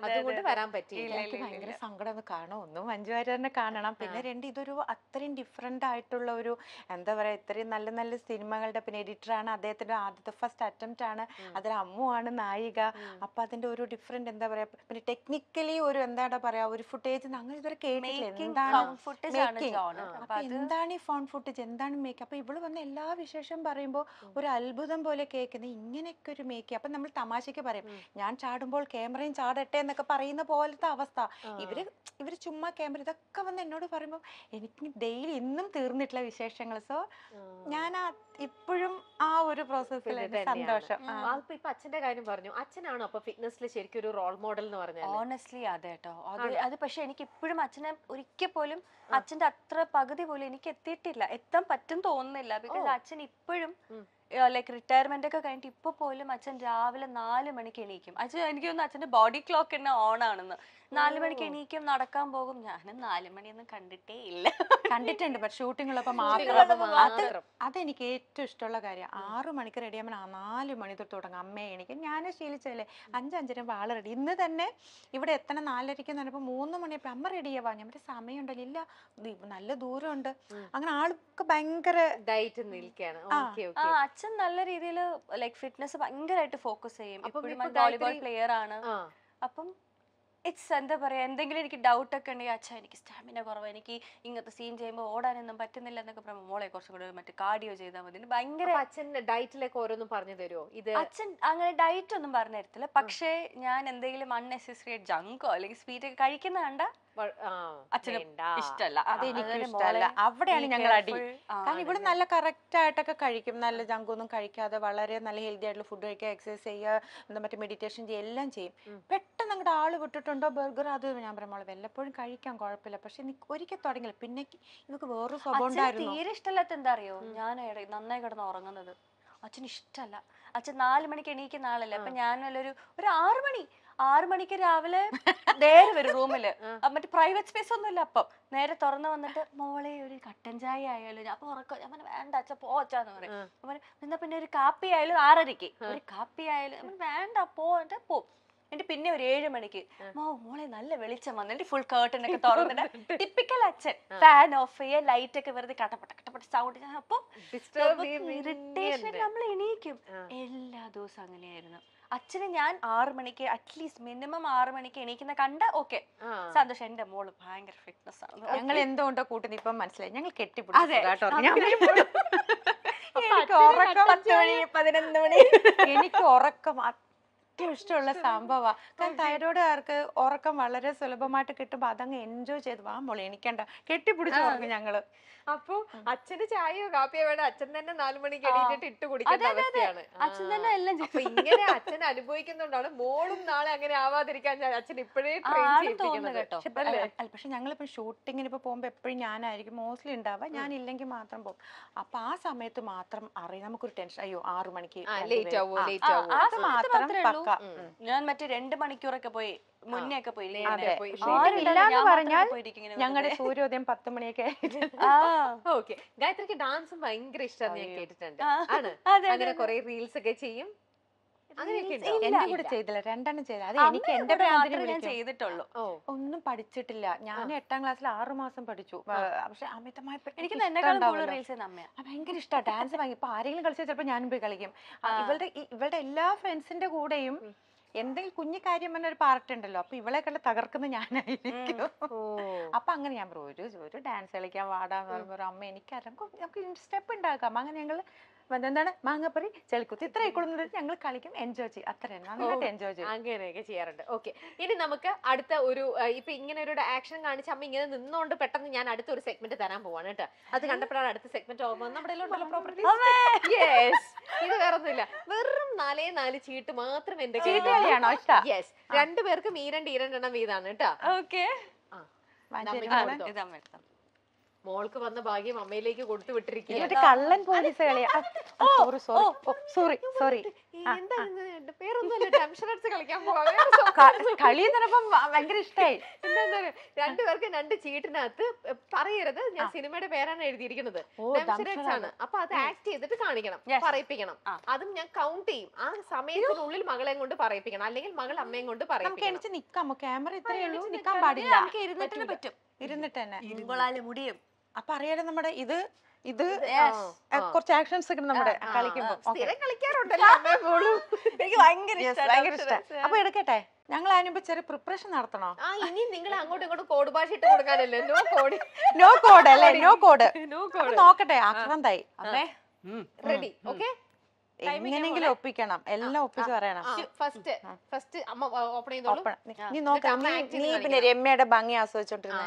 അതുകൊണ്ട് വരാൻ പറ്റിയില്ല എനിക്ക് ഭയങ്കര സങ്കടം കാണണം ഒന്നും മഞ്ജുവാര്യനെ കാണണം പിന്നെ രണ്ട് ഇതൊരു അത്രയും ഡിഫറെന്റ് ആയിട്ടുള്ള ഒരു എന്താ പറയാ ഇത്രയും നല്ല നല്ല സിനിമകളുടെ പിന്നെ എഡിറ്റർ ആണ് അദ്ദേഹത്തിന്റെ ആദ്യത്തെ ഫസ്റ്റ് അറ്റംപ്റ്റ് ആണ് അതിൽ അമ്മുവാണ് നായിക അപ്പൊ അതിന്റെ ഒരു ഡിഫറെന്റ് എന്താ പറയാ പിന്നെ ടെക്നിക്കലി ഒരു എന്താ പറയാ ഒരു ഫുട്ടേജ് അങ്ങനെ ഇതുവരെ കേട്ടിട്ടില്ല എന്താണ് എന്താണ് ഈ ഫോൺ ഫുട്ടേജ് എന്താണ് മേക്ക് അപ്പൊ ഇവള് വന്ന എല്ലാ വിശേഷം പറയുമ്പോ ഒരു അത്ഭുതം പോലെ കേൾക്കുന്നത് ഇങ്ങനെയൊക്കെ ഒരു മേക്ക് അപ്പൊ നമ്മൾ തമാശക്ക് പറയും ഞാൻ ചാടുമ്പോൾ ക്യാമറയും ചാടട്ടെ എന്നൊക്കെ പറയുന്ന പോലത്തെ അവസ്ഥ ഇവര് ഇവര് ചുമ്മാ ക്യാമറ ഇതൊക്കെ വന്ന് എന്നോട് പറയുമ്പോൾ എനിക്ക് ഡെയിലി ഇന്നും തീർന്നിട്ടില്ല വിശേഷങ്ങൾ സോ ഞാൻ ആ ഇപ്പോഴും ആ ഒരു പ്രോസസ്സിൽ സന്തോഷം അതിപ്പോ ഇപ്പൊ അച്ഛന്റെ കാര്യം പറഞ്ഞു അച്ഛനാണോ അപ്പൊ ഫിറ്റ്നസ്സിൽ ശരിക്കും ഒരു റോൾ മോഡൽ എന്ന് പറഞ്ഞത് ഓണസ്റ്റ്ലി അതെ കേട്ടോ അത് അത് പക്ഷെ എനിക്ക് ഇപ്പോഴും അച്ഛനെ ഒരിക്കൽ പോലും അച്ഛന്റെ അത്ര പകുതി പോലും എനിക്ക് എത്തിയിട്ടില്ല എത്താൻ പറ്റും തോന്നുന്നില്ല ബിക്കോസ് അച്ഛൻ ഇപ്പോഴും ലൈക്ക് റിട്ടയർമെന്റ് ഒക്കെ കഴിഞ്ഞിട്ട് ഇപ്പൊ പോലും അച്ഛൻ രാവിലെ നാല് മണിക്ക് എണീക്കും അച്ഛൻ എനിക്ക് തോന്നുന്നു അച്ഛന്റെ ബോഡി ക്ലോക്ക് തന്നെ ഓൺ ആണെന്ന് നാല് മണിക്ക് എണീക്കും നടക്കാൻ പോകും ഞാനും നാല് മണിയൊന്നും കണ്ടിട്ടേ ഇല്ല കണ്ടിട്ടുണ്ട് പക്ഷെ ഷൂട്ടിങ്ങുള്ളപ്പോൾ മാത്രം അതെനിക്ക് ഏറ്റവും ഇഷ്ടമുള്ള കാര്യം ആറു മണിക്ക് റെഡി ആകുമ്പോൾ നാല് മണി തൊട്ട് തുടങ്ങും അമ്മയെ എണീക്കും ഞാൻ ശീലിച്ചല്ലേ അഞ്ചഞ്ചരമ്പോൾ ആൾ റെഡി ഇന്ന് തന്നെ ഇവിടെ എത്തണ നാലരയ്ക്ക് എന്ന് പറഞ്ഞപ്പോൾ മൂന്ന് മണിയപ്പോൾ അമ്മ റെഡി ആവാ ഞാൻ മറ്റേ സമയമുണ്ടല്ലോ ഇല്ല നല്ല ദൂരമുണ്ട് അങ്ങനെ ആൾക്ക് ഭയങ്കര ഡയറ്റ് നിൽക്കുകയാണ് അച്ഛൻ നല്ല രീതിയിൽ ലൈക് ഫിറ്റ്നസ് ഭയങ്കരമായിട്ട് ഫോക്കസ് ചെയ്യും അപ്പം വോളിബോൾ പ്ലെയർ ആണ് അപ്പം ഇറ്റ്സ് എന്താ പറയാ എന്തെങ്കിലും എനിക്ക് ഡൗട്ട് ഒക്കെ ഉണ്ടെങ്കിൽ അച്ഛാ എനിക്ക് സ്റ്റാമിന കുറവ് എനിക്ക് ഇങ്ങനത്തെ സീൻ ചെയ്യുമ്പോൾ ഓടാനൊന്നും പറ്റുന്നില്ല എന്നൊക്കെ പറയുമ്പോൾ മോളെ കുറച്ചും കൂടി മറ്റേ കാർഡിയോ ചെയ്താൽ മതി ഭയങ്കര അച്ഛൻ ഡയറ്റിലേക്ക് ഓരോന്നും പറഞ്ഞു തരുമോ ഇത് അച്ഛൻ അങ്ങനെ ഡയറ്റ് ഒന്നും പറഞ്ഞു തരത്തില്ല പക്ഷേ ഞാൻ എന്തെങ്കിലും അൺനെസസറി ജങ്കോ അല്ലെങ്കിൽ സ്വീറ്റ് ഒക്കെ കഴിക്കുന്ന കണ്ട അച്ഛന് ഇഷ്ടമല്ല അതെനിക്ക് ഇഷ്ടമല്ല അവിടെയാണ് ഞങ്ങൾ അടി കാരണം ഇവിടെ നല്ല കറക്റ്റ് ആയിട്ടൊക്കെ കഴിക്കും നല്ല ജങ്കൊന്നും കഴിക്കാതെ വളരെ നല്ല ഹെൽത്തി ആയിട്ടുള്ള ഫുഡ് കഴിക്കുക എക്സസൈസ് ചെയ്യുക എന്താ മറ്റേ മെഡിറ്റേഷൻ ചെയ്യുക എല്ലാം ചെയ്യും പെട്ടെന്ന് അങ്ങോട്ട് ആള് വിട്ടിട്ടുണ്ടോ ബർഗർ അത് ഞാൻ പറയുമ്പോൾ വല്ലപ്പോഴും കഴിക്കാൻ കുഴപ്പമില്ല പക്ഷെ ഒരിക്കൽ തുടങ്ങില്ല പിന്നെ ഇവക്ക് വേറൊരു സ്വഭാവം തീരെ ഇഷ്ടമല്ലാത്ത എന്താ അറിയോ ഞാൻ നന്നായി കിടന്ന് ഉറങ്ങുന്നത് അച്ഛന് ഇഷ്ടമല്ല അച്ഛൻ നാല് മണിക്ക് എണീക്കുന്ന ആളല്ലേ അപ്പൊ ഞാൻ ഒരു ഒരു ആറു മണി ആറു മണിക്ക് രാവിലെ നേരെ വരും റൂമില് മറ്റേ പ്രൈവറ്റ് സ്പേസ് ഒന്നും ഇല്ല അപ്പം നേരെ തുറന്നു വന്നിട്ട് മോളെ ഒരു കട്ടൻ ചായ ആയാലും ഞാൻ അപ്പൊ ഉറക്കം ഞാൻ വേണ്ട അച്ഛ പോ പറയും അവൻ എന്നാ പിന്നെ ഒരു കാപ്പി ആയാലും ആറരയ്ക്ക് ഒരു കാപ്പി ആയാലും വേണ്ട പോ എന്നിട്ട് പോ എന്നിട്ട് പിന്നെ ഒരു ഏഴ് മണിക്ക് മോ മോളെ നല്ല വെളിച്ചം വന്നിട്ട് ഫുൾ കേർട്ടൺ ഒക്കെ തുറന്നിട്ട് ടിപ്പിക്കൽ അച്ഛൻ ഫാൻ ഓഫ് ചെയ്യുക ലൈറ്റ് ഒക്കെ വെറുതെ കട്ടപ്പെട്ട കട്ടപ്പെട്ട സൗണ്ട് അപ്പൊ ഇറിറ്റേഷൻ നമ്മൾ എണീക്കും എല്ലാ ദിവസവും അങ്ങനെയായിരുന്നു അച്ഛനെ ഞാൻ ആറ് മണിക്ക് അറ്റ്ലീസ്റ്റ് മിനിമം ആറ് മണിക്ക് എണീക്കുന്ന കണ്ട ഓക്കെ സന്തോഷം എന്റെ മോള് ഭയങ്കര ഫിറ്റ്നസ് ആണ് ഞങ്ങൾ എന്തുകൊണ്ടോ കൂട്ടുന്ന ഇപ്പം മനസ്സിലായി ഞങ്ങൾ കെട്ടിപ്പിടിച്ചു എനിക്ക് ഉറക്കം ഏറ്റവും ഇഷ്ടമുള്ള സംഭവമാണ് കാരണം തൈറോയിഡുകാർക്ക് ഉറക്കം വളരെ സുലഭമായിട്ട് കിട്ടുമ്പോൾ അതങ്ങ് എൻജോയ് ചെയ്ത് വാ മോളെ എനിക്കണ്ട കെട്ടിപ്പിടിച്ച് ഉറങ്ങും ഞങ്ങള് അപ്പോ അച്ഛന് ചായയോ കാപ്പിയോ വേണം അച്ഛൻ തന്നെ നാലു മണി എണീറ്റിട്ട് ഇട്ട് കുടിക്കേണ്ട അവസ്ഥയാണ് അച്ഛൻ തന്നെ എല്ലാം ഇങ്ങനെ അച്ഛൻ അനുഭവിക്കുന്നുണ്ടാണ് മോളും നാളെ അങ്ങനെ ആവാതിരിക്കാൻ അച്ഛൻ ഇപ്പോഴേ പക്ഷെ ഇപ്പൊ ഷൂട്ടിങ്ങിന് ഇപ്പൊ പോകുമ്പോ എപ്പോഴും ഞാനായിരിക്കും മോസ്റ്റ്ലി ഉണ്ടാവുക ഞാൻ ഇല്ലെങ്കിൽ മാത്രം പോകും അപ്പൊ ആ സമയത്ത് മാത്രം അറിയാം നമുക്കൊരു ടെൻഷൻ അയ്യോ ആറു മണിക്ക് ലേറ്റ് ആവുമോ ലേറ്റ് ആവുമോ അത് മാത്രം നോക്കാം ഞാൻ മറ്റേ രണ്ട് മണിക്കൂറൊക്കെ പോയി മുന്നേ ഒക്കെ പോയി ആരില്ലാന്ന് പറഞ്ഞാൽ ഞങ്ങളുടെ സൂര്യോദയം പത്ത് മണിയൊക്കെ ഓക്കെ ഗായത്രിക്ക് ഡാൻസും ഭയങ്കര ഇഷ്ടമാണ് ഞാൻ കേട്ടിട്ടുണ്ട് ആണ് അങ്ങനെ കുറെ റീൽസ് ഒക്കെ ചെയ്യും ചെയ്തിട്ടുള്ളൂ ഒന്നും പഠിച്ചിട്ടില്ല ഞാൻ എട്ടാം ക്ലാസ്സിൽ ആറു മാസം പഠിച്ചു പക്ഷെ അമിതമായി എനിക്ക് ഭയങ്കര ഇഷ്ടമാണ് ഡാൻസ് ഭയങ്കര ഇപ്പൊ ആരെങ്കിലും കളിച്ചാൽ ചിലപ്പോ ഞാനും പോയി കളിക്കും ഇവളുടെ ഇവളുടെ എല്ലാ ഫ്രണ്ട്സിന്റെ കൂടെയും എന്തെങ്കിലും കുഞ്ഞു കാര്യം പറഞ്ഞ ഒരു പാർട്ടി ഉണ്ടല്ലോ അപ്പൊ ഇവളെ കണ്ട് തകർക്കുന്ന ഞാനായിരിക്കും അപ്പൊ അങ്ങനെ ഞാൻ ഒരു ഒരു ഡാൻസ് കളിക്കാൻ പാടാന്ന് പറയുമ്പോ അമ്മ എനിക്കറിയാം നമുക്ക് സ്റ്റെപ്പ് ഉണ്ടാക്കാം അങ്ങനെ ഞങ്ങൾ എന്താണ് മാങ്ങാപ്പറി ചെളിക്കുത്ത് ഇത്രയും കൊടുക്കുന്നത് ഞങ്ങൾ കളിക്കും എൻജോയ് ചെയ്യും അത്ര നന്നായിട്ട് എൻജോയ് ചെയ്യും അങ്ങനെയൊക്കെ ചെയ്യാറുണ്ട് ഓക്കെ ഇനി നമുക്ക് അടുത്ത ഒരു ഇപ്പൊ ഇങ്ങനെ ഒരു ആക്ഷൻ കാണിച്ച അമ്മ ഇങ്ങനെ നിന്നുകൊണ്ട് പെട്ടെന്ന് ഞാൻ അടുത്ത ഒരു സെഗ്മെന്റ് തരാൻ പോവാണ് കേട്ടോ അത് കണ്ടപ്പോഴാണ് അടുത്ത സെഗ്മെന്റ് ഓർമ്മ നമ്മുടെ ഇത് യെസ് ഇത് വെറും നാലേ നാല് ചീട്ട് മാത്രം എന്റെ യെസ് രണ്ടുപേർക്കും ഈ രണ്ട് ഈ രണ്ടെണ്ണം വീതാണ് കേട്ടോ ഓക്കെ ആ മോൾക്ക് വന്ന ഭാഗ്യം അമ്മയിലേക്ക് കൊടുത്തു വിട്ടിരിക്കുക കള്ളൻ പോലീസ് കളിയാ സോറി സോറി സോറി സോറി കളി എന്നപ്പം ഭയങ്കര ഇഷ്ടമായി എന്താ രണ്ടുപേർക്കും രണ്ട് ചീട്ടിനകത്ത് പറയരുത് ഞാൻ സിനിമയുടെ പേരാണ് എഴുതിയിരിക്കുന്നത് ആണ് അപ്പൊ അത് ആക്ട് ചെയ്തിട്ട് കാണിക്കണം പറയിപ്പിക്കണം അതും ഞാൻ കൗണ്ട് ചെയ്യും ആ സമയത്തിനുള്ളിൽ മകളെ കൊണ്ട് പറയിപ്പിക്കണം അല്ലെങ്കിൽ മകൾ അമ്മയും കൊണ്ട് പറയിപ്പിക്കണം നിൽക്കാം ക്യാമറ ഇത്രയേ ഉള്ളൂ നിൽക്കാൻ പാടില്ല നമുക്ക് ഇരുന്നിട്ട് പറ്റും ഇരുന്നിട്ട് തന്നെ മുടിയും അപ്പൊ അറിയാലോ നമ്മുടെ ഇത് ഇത് കുറച്ച് ആക്ഷൻസ് ഒക്കെ നമ്മുടെ കളിക്കുമ്പോൾ എനിക്ക് ഭയങ്കര ഭയങ്കര ഇഷ്ടം അപ്പൊ എടുക്കട്ടെ ഞങ്ങൾ അതിനുമ്പോ ചെറിയ പ്രിപ്പറേഷൻ നടത്തണോ ആ ഇനി നിങ്ങൾ അങ്ങോട്ടും ഇങ്ങോട്ടും കോഡ് ഭാഷ ഇട്ട് കൊടുക്കാനല്ലേ നോ കോഡ് നോ കോഡ് അല്ലേ നോ കോഡ് നോക്കട്ടെ അക്രം അതെ അമ്മേ റെഡി ഓക്കെ എങ്ങനെങ്കിലും ഒപ്പിക്കണം എല്ലാം ഒപ്പിച്ച് പറയണം ഫസ്റ്റ് ഫസ്റ്റ് അമ്മ ഓപ്പൺ നീ നോക്കാം നീ പിന്നെ രമ്യയുടെ ഭംഗി ആസ്വദിച്ചോണ്ടിരുന്ന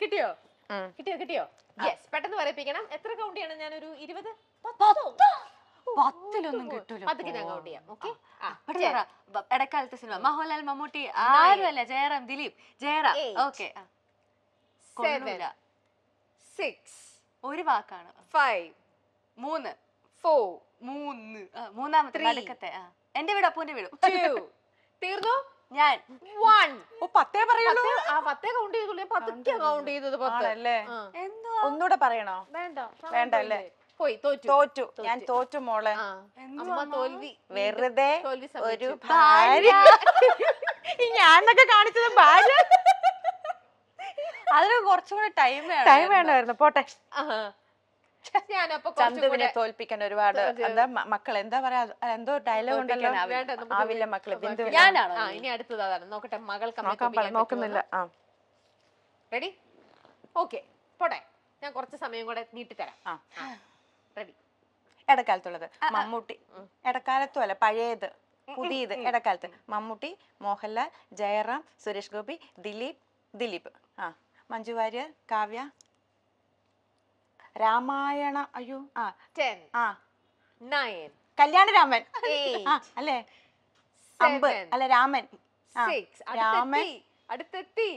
കിട്ടിയോ കിട്ടിയോ കിട്ടിയോ യെസ് പെട്ടെന്ന് പറയിപ്പിക്കണം എത്ര കൗണ്ട് ചെയ്യണം ഞാനൊരു ഇരുപത് പത്തിലൊന്നും കിട്ടൂല ഇടക്കാലത്തെ സിനിമ മോഹൻലാൽ മമ്മൂട്ടി ആരുമല്ല Jayaram Dileep Jayaram okay seven six ഒരു വാക്കാണ് ഫൈവ് മൂന്ന് ഫോർ മൂന്ന് മൂന്നാമത്തെ നടുക്കത്തെ എന്റെ വീട് അപ്പൂന്റെ വീട് തീർന്നു ഞാൻ വൺ ഓ പത്തേ പറയുള്ളൂ ആ പത്തേ കൗണ്ട് ചെയ്തുള്ളൂ ഞാൻ പതുക്കെ കൗണ്ട് ചെയ്തത് അല്ലേ പത്തല്ലേ ഒന്നുകൂടെ പറയണോ വേണ്ട വേണ്ട അല്ലേ പോയി തോറ്റു തോറ്റു ഞാൻ തോറ്റു മോളെ അമ്മ തോൽവി വെറുതെ ഒരു ഭാര്യ ഈ ഞാനൊക്കെ കാണിച്ചത് ഭാര്യ അതിന് കുറച്ചുകൂടെ ടൈം വേണം ടൈം വേണമായിരുന്നു പോട്ടെ ഞാനപ്പോ ചന്തുവിനെ തോൽപ്പിക്കാൻ ഒരുപാട് എന്താ മക്കൾ എന്താ പറയാ എന്തോ ഡയലോഗ് ഉണ്ടല്ലോ ആവില്ല മക്കളെ ബിന്ദു ഞാനാണോ ഇനി അടുത്തത് അതാണ് നോക്കട്ടെ മകൾക്ക് നോക്കുന്നില്ല റെഡി ഓക്കെ പോട്ടെ ഞാൻ കുറച്ച് സമയം കൂടെ നീട്ടി തരാം റെഡി ഇടക്കാലത്തുള്ളത് മമ്മൂട്ടി ഇടക്കാലത്തും അല്ല പഴയത് പുതിയത് ഇടക്കാലത്ത് മമ്മൂട്ടി മോഹൻലാൽ ജയറാം സുരേഷ് ഗോപി ദിലീപ് ദിലീപ് ആ മഞ്ജു വാര്യർ കാവ്യ രാമായണ അയ്യോ ആ ടെൻ ആ നയൻ കല്യാണരാമൻ രാമൻ അല്ലേ അമ്പ് അല്ല രാമൻ രാമൻ അടുത്തെത്തി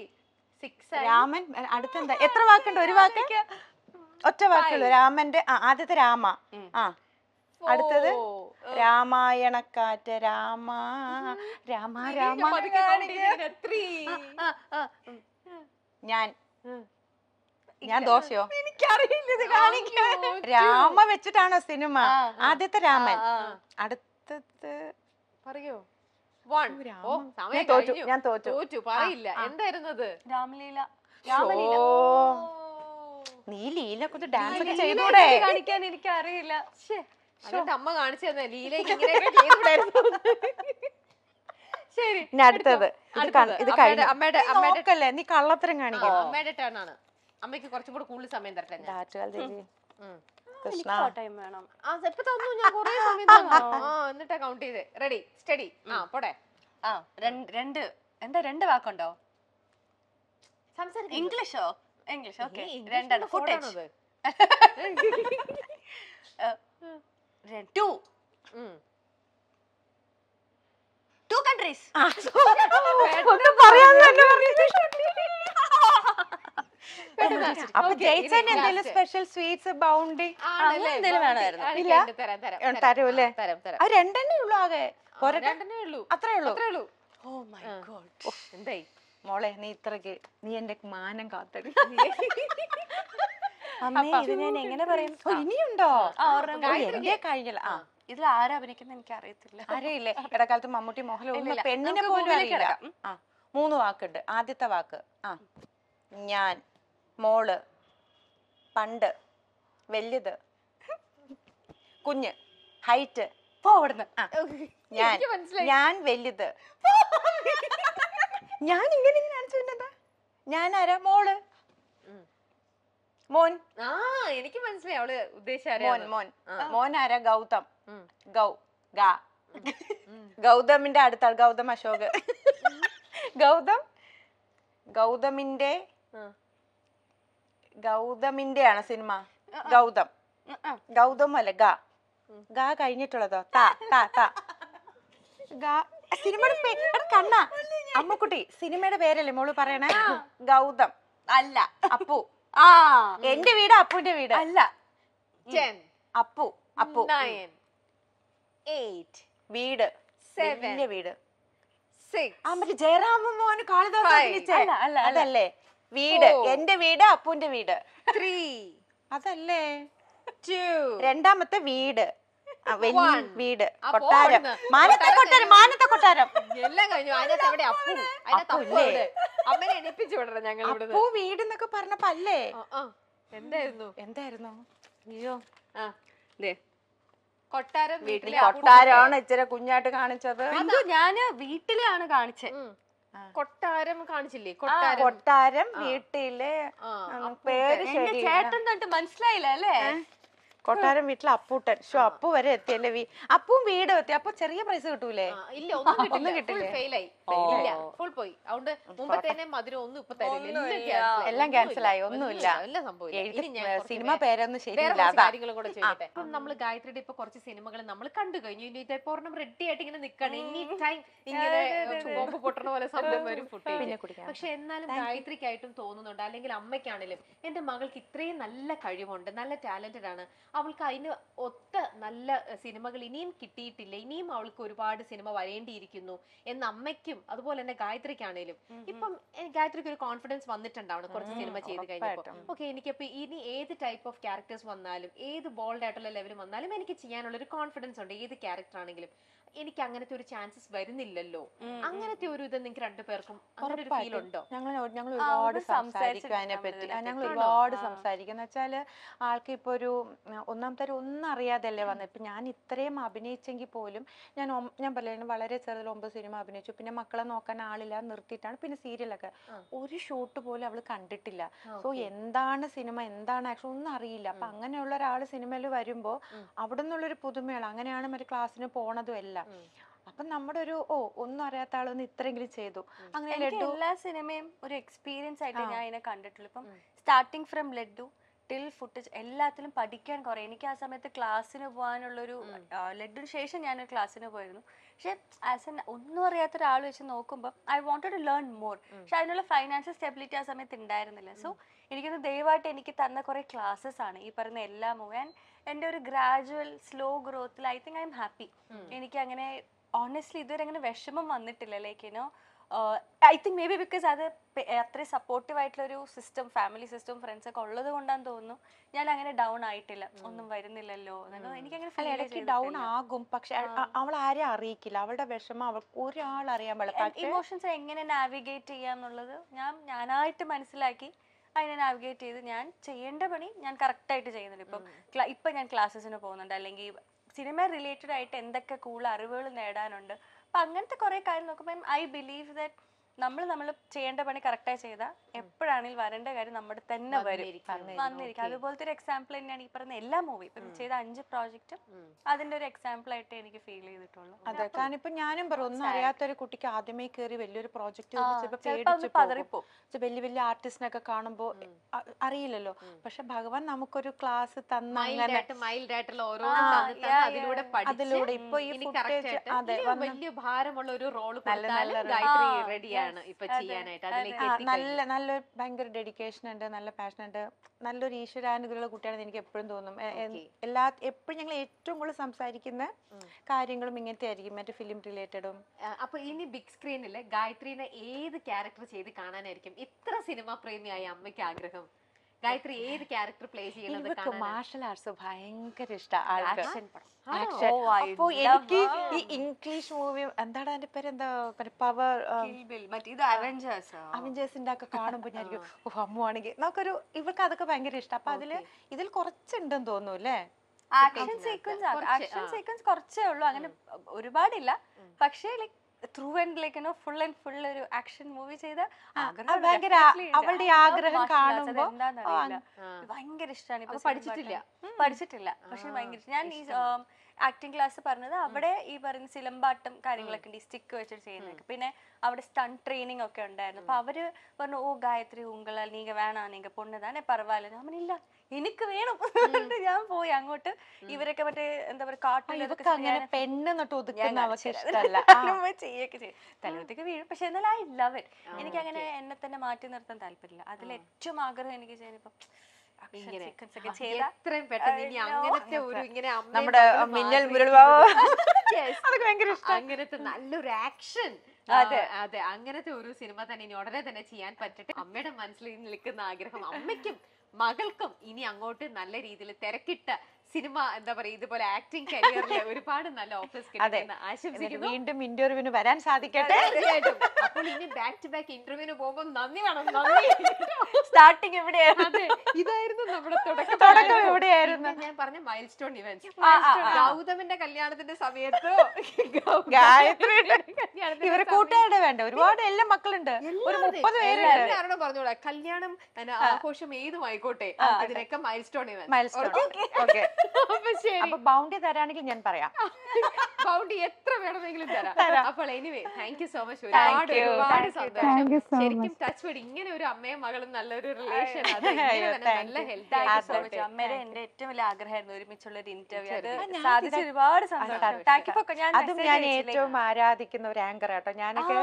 രാമൻ അടുത്തെന്താ എത്ര വാക്കുണ്ട് ഒരു വാക്ക് ഒറ്റ വാക്കുള്ളൂ രാമന്റെ ആ ആദ്യത്തെ രാമ ആ അടുത്തത് രാമായണക്കാറ്റ് രാമ രാമ രാമ ഞാൻ ഞാൻ ദോശയോ എനിക്കറിയില്ല ഇത് കാണിക്കാൻ രാമ വെച്ചിട്ടാണോ സിനിമ ആദ്യത്തെ രാമൻ അടുത്തത് പറയോ തോറ്റു ഞാൻ തോറ്റു തോറ്റു പറയില്ല എന്തായിരുന്നത് രാമലീല രാമലീല നീ ലീല കുറച്ച് ഡാൻസ് ഒക്കെ ചെയ്തൂടെ കാണിക്കാൻ എനിക്ക് അറിയില്ല അമ്മ കാണിച്ചു തന്നെ ലീലയ്ക്ക് ഇങ്ങനെ ശരി ഇനി അടുത്തത് ഇത് കൺ- ഇത് കഴിഞ്ഞു അമ്മയുടെ നീ നീ കള്ളത്തരം കാണിക്കാം അമ്മയുടെ ടേൺ ആണ് അമ്മയ്ക്ക് കുറച്ചും കൂടെ കൂടുതൽ സമയം തരട്ടെ ഞാൻ ആറ്റുകാൽ ദേവി ഉം. ടൈം വേണം ആ ഇപ്പൊ ഞാൻ കുറേ സമയം ആ എന്നിട്ടാ കൗണ്ട് ചെയ്ത് റെഡി സ്റ്റഡി ആ പോടെ ആ രണ്ട് രണ്ട് എന്താ രണ്ട് വാക്കുണ്ടോ സംസാരിക്കും ഇംഗ്ലീഷോ ഇംഗ്ലീഷ് ഓക്കെ രണ്ടാണ് ഫുട്ടേജ് ടു സോറീസ് ഒന്നും പറയാതെ തന്നെ അപ്പൊ ജയിച്ചതിന് എന്തെങ്കിലും സ്പെഷ്യൽ സ്വീറ്റ്സ് ബൗണ്ടി എന്തെങ്കിലും വേണമായിരുന്നു അല്ലേ രണ്ടെണ്ണേ ഉള്ളൂ ആകെ അത്രേ ഉള്ളൂ ഉള്ളൂ ഓ മൈ ഗോഡ് മോളെ നീ ഇത്രക്ക് നീ എന്റെ മാനം കാത്തടി അമ്മേ ഞാൻ എങ്ങനെ പറയും കഴിഞ്ഞില്ല ആ ഇതിൽ ആരാ അഭിനയിക്കുന്ന എനിക്ക് അറിയത്തില്ല അറിയില്ലേ ഇടക്കാലത്ത് മമ്മൂട്ടി ഇല്ല, മോഹൻലാൽ പെണ്ണിനെ പോലും ആ മൂന്ന് വാക്കുണ്ട് ആദ്യത്തെ വാക്ക് ആ ഞാൻ മോള് പണ്ട് വലിയത് കുഞ്ഞ് ഹൈറ്റ് പോ ഞാൻ എനിക്ക് മനസ്സിലായി. ഞാൻ ഞാൻ ഇങ്ങനെ ഞാൻ ആരാ മോള് മോൻ ആ എനിക്ക് മനസ്സിലായി അവള് മോൻ മോൻ മോൻ ആരാ ഗൗതം ഗൗ ഗാ ഗൗതമിന്റെ അടുത്ത ഗൗതം അശോക് ഗൗതം ഗൗതമിന്റെ ഗൗതമിന്റെ ആണ് സിനിമ ഗൗതം ഗൗതം അല്ലെ ഗാ ഗാ കഴിഞ്ഞിട്ടുള്ളതോ താ താ താ സിനിമയുടെ പേ- എടാ കണ്ണാ സിനിമയുടെ പേരല്ലേ മോള് പറയണേ ഗൗതം അല്ല അപ്പു ആ എന്റെ വീട് അപ്പുവിന്റെ വീട് അല്ല അപ്പു അപ്പു നയൻ എയ്റ്റ് വീട് സെവൻ വീട് സിക്സ് ജയറാമ മോന് അതല്ലേ വീട് എന്റെ വീട് അപ്പുവിന്റെ വീട് ത്രീ അതല്ലേ രണ്ടാമത്തെ വീട് വീട് കൊട്ടാരം കൊട്ടാരം മാനത്തെ കൊട്ടാരം എല്ലാം അമ്മനെ ഞങ്ങൾ ഇവിടെ അല്ലേ എന്തായിരുന്നു എന്തായിരുന്നു അയ്യോ ആ ദേ കൊട്ടാരം വീട്ടിലെ കൊട്ടാരമാണ് ഇച്ചിരി കുഞ്ഞായിട്ട് കാണിച്ചത് ഞാന് വീട്ടിലാണ് കാണിച്ചത് കൊട്ടാരം കാണിച്ചില്ലേ കൊട്ടാരം കൊട്ടാരം വീട്ടിലെ പേര് ചേട്ടൻ തൊട്ട് മനസ്സിലായില്ല അല്ലേ കൊട്ടാരം വീട്ടിൽ അപ്പൂട്ടൻ ഷോ അപ്പു വരെ എത്തി അല്ലെ വീ അപ്പും വീട് എത്തി അപ്പൊ ചെറിയ പൈസ കിട്ടൂലേ ഇല്ല ഒന്നും കിട്ടില്ല ഫുൾ പോയി അതുകൊണ്ട് മുമ്പത്തേനെ മധുരം ഒന്നും ഇപ്പൊ തരില്ല എല്ലാം ക്യാൻസൽ ആയി ഒന്നുമില്ല സിനിമ പേരൊന്നും ശരിയില്ല കാര്യങ്ങളും കൂടെ നമ്മൾ ഗായത്രിയുടെ ഇപ്പൊ കുറച്ച് സിനിമകൾ നമ്മൾ കണ്ടു കഴിഞ്ഞു ഇനി ഇതേപ്പോ റെഡി ആയിട്ട് ഇങ്ങനെ നിക്കണം ഇനി ടൈം ഇങ്ങനെ പൊട്ടണ പോലെ സംഭവം വരും പക്ഷെ എന്നാലും ഗായത്രിക്കായിട്ടും തോന്നുന്നുണ്ട് അല്ലെങ്കിൽ അമ്മയ്ക്കാണെങ്കിലും എന്റെ മകൾക്ക് ഇത്രയും നല്ല കഴിവുണ്ട് നല്ല ടാലന്റഡ് ആണ് അവൾക്ക് അതിന് ഒത്ത നല്ല സിനിമകൾ ഇനിയും കിട്ടിയിട്ടില്ല ഇനിയും അവൾക്ക് ഒരുപാട് സിനിമ വരേണ്ടിയിരിക്കുന്നു എന്ന അമ്മയ്ക്കും അതുപോലെ തന്നെ ഗായത്രിക്കാണേലും ഇപ്പം ഗായത്രിക്ക് ഒരു കോൺഫിഡൻസ് വന്നിട്ടുണ്ടാവണം കുറച്ച് സിനിമ ചെയ്ത് കഴിഞ്ഞപ്പോൾ ഓക്കെ എനിക്കിപ്പോ ഇനി ഏത് ടൈപ്പ് ഓഫ് ക്യാരക്ടേഴ്സ് വന്നാലും ഏത് ബോൾഡ് ആയിട്ടുള്ള ലെവൽ വന്നാലും എനിക്ക് ചെയ്യാനുള്ള ഒരു കോൺഫിഡൻസ് ഉണ്ട് ഏത് ക്യാരക്ടർ ആണെങ്കിലും എനിക്ക് അങ്ങനത്തെ ഒരു ചാൻസസ് വരുന്നില്ലല്ലോ അങ്ങനത്തെ ഒരു ഇത് നിങ്ങൾക്ക് രണ്ടുപേർക്കും പേർക്കും ഫീൽ ഉണ്ടോ ഞങ്ങൾ ഞങ്ങൾ ഒരുപാട് സംസാരിക്കും അതിനെപ്പറ്റി ഞങ്ങൾ ഒരുപാട് സംസാരിക്കും എന്ന് വെച്ചാൽ ആൾക്ക് ഇപ്പൊ ഒരു ഒന്നാമത്തെ ഒന്നും അറിയാതല്ലേ വന്നത് ഇപ്പൊ ഞാൻ ഇത്രയും അഭിനയിച്ചെങ്കിൽ പോലും ഞാൻ ഞാൻ പറയുന്നത് വളരെ ചെറുതിൽ ഒമ്പത് സിനിമ അഭിനയിച്ചു പിന്നെ മക്കളെ നോക്കാൻ ആളില്ല നിർത്തിയിട്ടാണ് പിന്നെ സീരിയലൊക്കെ ഒരു ഷൂട്ട് പോലും അവള് കണ്ടിട്ടില്ല സോ എന്താണ് സിനിമ എന്താണ് ആക്ഷൻ ഒന്നും അറിയില്ല അപ്പൊ അങ്ങനെയുള്ള ഒരാൾ സിനിമയിൽ വരുമ്പോൾ അവിടെ നിന്നുള്ളൊരു പുതുമയാണ് അങ്ങനെയാണ് മറ്റേ ക്ലാസ്സിന് പോണതും അല്ല അപ്പൊ നമ്മുടെ ഒരു ഓ ഒന്നും അറിയാത്ത ആളൊന്ന് ഇത്രയെങ്കിലും ചെയ്തു അങ്ങനെ എല്ലാ സിനിമയും ഒരു എക്സ്പീരിയൻസ് ആയിട്ട് ഞാൻ അതിനെ കണ്ടിട്ടുള്ളൂ ഇപ്പം starting from Laddu till footage എല്ലാത്തിലും പഠിക്കാൻ കുറെ എനിക്ക് ആ സമയത്ത് ക്ലാസ്സിന് പോകാനുള്ളൊരു ലെഡിന് ശേഷം ഞാൻ ക്ലാസ്സിന് പോയിരുന്നു പക്ഷെ ആസ് എൻ ഒന്നും അറിയാത്ത ഒരാൾ വെച്ച് നോക്കുമ്പോൾ I wanted to learn more പക്ഷെ അതിനുള്ള ഫൈനാൻഷ്യൽ സ്റ്റെബിലിറ്റി ആ സമയത്ത് ഉണ്ടായിരുന്നില്ല സോ എനിക്കൊന്ന് ദയവായിട്ട് എനിക്ക് തന്ന കുറേ ക്ലാസ്സസ് ആണ് ഈ പറയുന്ന എല്ലാ മൂവി ആൻഡ് എൻ്റെ ഒരു ഗ്രാജുവൽ സ്ലോ ഗ്രോത്തിൽ I think I'm happy എനിക്ക് അങ്ങനെ ഓണസ്റ്റ്ലി ഇതുവരെ അങ്ങനെ വിഷമം വന്നിട്ടില്ല like you know I think maybe because അത് അത്രയും സപ്പോർട്ടീവ് ഒരു സിസ്റ്റം ഫാമിലി സിസ്റ്റം ഫ്രണ്ട്സ് ഒക്കെ ഉള്ളത് കൊണ്ടാന്ന് തോന്നുന്നു ഞാൻ അങ്ങനെ ഡൗൺ ആയിട്ടില്ല ഒന്നും വരുന്നില്ലല്ലോ എനിക്ക് ഇടയ്ക്ക് ഡൗൺ ആകും പക്ഷെ അവൾ ആരെ അറിയിക്കില്ല അവളുടെ വിഷമം അവൾ ഒരാൾ അറിയാൻ പാടില്ല ഇമോഷൻസ് എങ്ങനെ നാവിഗേറ്റ് ചെയ്യാന്നുള്ളത് ഞാൻ ഞാനായിട്ട് മനസ്സിലാക്കി അതിനെ നാവിഗേറ്റ് ചെയ്ത് ഞാൻ ചെയ്യേണ്ട പണി ഞാൻ കറക്റ്റായിട്ട് ചെയ്യുന്നുണ്ട് ഇപ്പം ഇപ്പം ഞാൻ ക്ലാസ്സസിന് പോകുന്നുണ്ട് അല്ലെങ്കിൽ സിനിമ റിലേറ്റഡ് ആയിട്ട് എന്തൊക്കെ കൂൾ അറിവുകൾ നേടാനുണ്ട് അപ്പം അങ്ങനത്തെ കുറേ കാര്യം നോക്കുമ്പോൾ ഐ ബിലീവ് ദാറ്റ് നമ്മൾ നമ്മൾ ചെയ്യേണ്ട പണി കറക്റ്റായി ചെയ്താൽ എപ്പോഴാണെങ്കിലും വരേണ്ട കാര്യം നമ്മുടെ തന്നെ വരും വന്നിരിക്കും അതുപോലത്തെ ഒരു എക്സാമ്പിൾ തന്നെയാണ് ഈ പറഞ്ഞ എല്ലാ മൂവി ഇപ്പം ചെയ്ത അഞ്ച് പ്രോജക്റ്റും അതിന്റെ ഒരു എക്സാമ്പിൾ ആയിട്ട് എനിക്ക് ഫീൽ ചെയ്തിട്ടുള്ളൂ അതെ കാരണം ഇപ്പൊ ഞാനും പറഞ്ഞു ഒന്നും അറിയാത്തൊരു കുട്ടിക്ക് ആദ്യമേ കയറി വലിയൊരു പ്രോജക്റ്റ് പതറിപ്പോ വലിയ വലിയ ആർട്ടിസ്റ്റിനൊക്കെ കാണുമ്പോൾ അറിയില്ലല്ലോ പക്ഷെ ഭഗവാൻ നമുക്കൊരു ക്ലാസ് തന്ന അതിലൂടെ ഇപ്പൊ ഈ അതെ വലിയ ഭാരമുള്ള ഒരു റോൾ നല്ല നല്ല റെഡിയാണ് ആണ് ഇപ്പൊ ചെയ്യാനായിട്ട് അതിലേക്ക് നല്ല നല്ല ഭയങ്കര ഡെഡിക്കേഷൻ ഉണ്ട് നല്ല പാഷൻ ഉണ്ട് നല്ലൊരു ഈശ്വരാനുഗ്രഹമുള്ള കുട്ടിയാണെന്ന് എനിക്ക് എപ്പോഴും തോന്നും എല്ലാ എപ്പോഴും ഞങ്ങൾ ഏറ്റവും കൂടുതൽ സംസാരിക്കുന്ന കാര്യങ്ങളും ഇങ്ങനത്തെ ആയിരിക്കും മറ്റേ ഫിലിം റിലേറ്റഡും അപ്പൊ ഇനി ബിഗ് സ്ക്രീനിൽ ഗായത്രീനെ ഏത് ക്യാരക്ടർ ചെയ്ത് കാണാനായിരിക്കും ഇത്ര സിനിമ പ്രേമിയായ അമ്മയ്ക്ക് ആഗ്രഹം ഗായത്രി ഏത് ക്യാരക്ടർ പ്ലേ ചെയ്യുന്നത് മാർഷൽ ആർട്സ് ഭയങ്കര ഇഷ്ടമാണ് അപ്പോ എനിക്ക് ഈ ഇംഗ്ലീഷ് മൂവി എന്താണ് അതിന്റെ പേര് എന്താ പവർ അവഞ്ചേഴ്സ് അവഞ്ചേഴ്സിന്റെ ഒക്കെ കാണുമ്പോൾ ഞാൻ ഓ അമ്മുവാണെങ്കിൽ നമുക്കൊരു ഇവർക്ക് അതൊക്കെ ഭയങ്കര ഇഷ്ടം അപ്പൊ അതില് ഇതിൽ കുറച്ചുണ്ടെന്ന് തോന്നുന്നു അല്ലേ ആക്ഷൻ സീക്വൻസ് ആക്ഷൻ സീക്വൻസ് കുറച്ചേ ഉള്ളൂ അങ്ങനെ ഒരുപാടില്ല പക്ഷേ like through and like you know full and full ഒരു ആക്ഷൻ മൂവി ചെയ്ത അവളുടെ ആഗ്രഹം കാണുമ്പോൾ ഭയങ്കര ഇഷ്ടമാണ് ഇപ്പൊ പഠിച്ചിട്ടില്ല പഠിച്ചിട്ടില്ല പക്ഷെ ഭയങ്കര ഞാൻ ഈ ആക്ടിങ് ക്ലാസ് പറഞ്ഞത് അവിടെ ഈ പറയുന്ന സിലമ്പാട്ടം കാര്യങ്ങളൊക്കെ ഉണ്ട് ഈ സ്റ്റിക്ക് വെച്ചിട്ട് ചെയ്യുന്നതൊക്കെ പിന്നെ അവിടെ സ്റ്റൺ ട്രെയിനിങ് ഒക്കെ ഉണ്ടായിരുന്നു അപ്പൊ അവര് പറഞ്ഞു ഓ ഗായത്രി ഉങ്കള നീങ്ക വേണോ നീങ്ക പൊണ്ണതാണ് പറവാല നമ്മൾ ഇല്ല എനിക്ക് വേണം ഞാൻ പോയി അങ്ങോട്ട് ഇവരൊക്കെ മറ്റേ എന്താ പറയുക കാട്ടിലൊക്കെ പെണ്ണെന്നിട്ട് ഒതുക്കുന്ന ചെയ്യൊക്കെ ചെയ്യും തലവത്തേക്ക് വീഴും പക്ഷെ എന്നാൽ ഐ ലവ് ഇറ്റ് എനിക്ക് അങ്ങനെ എന്നെ തന്നെ മാറ്റി നിർത്താൻ താല്പര്യമില്ല അതിൽ ഏറ്റവും ആഗ്രഹം എനിക്ക് ചെയ്യുന്നിപ്പം നമ്മുടെ മിന്നൽ അങ്ങനത്തെ നല്ലൊരു ആക്ഷൻ അതെ അതെ അങ്ങനത്തെ ഒരു സിനിമ തന്നെ ഇനി ഉടനെ തന്നെ ചെയ്യാൻ പറ്റട്ടെ അമ്മയുടെ മനസ്സിൽ നിൽക്കുന്ന ആഗ്രഹം അമ്മയ്ക്കും മകൾക്കും ഇനി അങ്ങോട്ട് നല്ല രീതിയിൽ തിരക്കിട്ട് സിനിമ എന്താ പറയുക ഇതുപോലെ ആക്ടിംഗ് കരിയറിൽ ഒരുപാട് നല്ല ഓഫേഴ്സ് കിട്ടുന്ന ആശംസിക്കുന്നു വീണ്ടും ഇന്റർവ്യൂവിന് വരാൻ സാധിക്കട്ടെ അപ്പോൾ ഇനി ബാക്ക് ടു ബാക്ക് ഇന്റർവ്യൂവിന് പോകുമ്പോൾ നന്ദി വേണം നന്ദി സ്റ്റാർട്ടിങ് എവിടെയാണ് ഇതായിരുന്നു നമ്മുടെ തുടക്കം തുടക്കം എവിടെയായിരുന്നു ഞാൻ പറഞ്ഞ മൈൽ സ്റ്റോൺ ഇവന്റ് ഗൗതമിന്റെ കല്യാണത്തിന്റെ സമയത്ത് ഇവരെ കൂട്ടുകാരുടെ വേണ്ട ഒരുപാട് എല്ലാ മക്കളുണ്ട് ഒരു മുപ്പത് പേരുണ്ട് ആരോടും പറഞ്ഞോളാം കല്യാണം ആഘോഷം ഏതും ആയിക്കോട്ടെ അതിനൊക്കെ milestone event milestone okay അപ്പൊ ശരി അപ്പൊ ബൗണ്ടി തരാണെങ്കിൽ ഞാൻ പറയാം ബൗണ്ടി എത്ര വേണമെങ്കിലും തരാം അപ്പോൾ എനിവേ താങ്ക് സോ മച്ച് ഒരുപാട് ഒരുപാട് സന്തോഷം ശരിക്കും ടച്ച് വേഡ് ഇങ്ങനെ ഒരു അമ്മയും മകളും നല്ലൊരു റിലേഷൻ നല്ല ഹെൽത്ത് അമ്മയുടെ എന്റെ ഏറ്റവും വലിയ ആഗ്രഹമായിരുന്നു ഒരുമിച്ചുള്ള ഒരു ഇന്റർവ്യൂ അത് സാധിച്ച ഒരുപാട് സന്തോഷം അതും ഞാൻ ഏറ്റവും ആരാധിക്കുന്ന ഒരു ആങ്കർ ആട്ടോ ഞാനൊക്കെ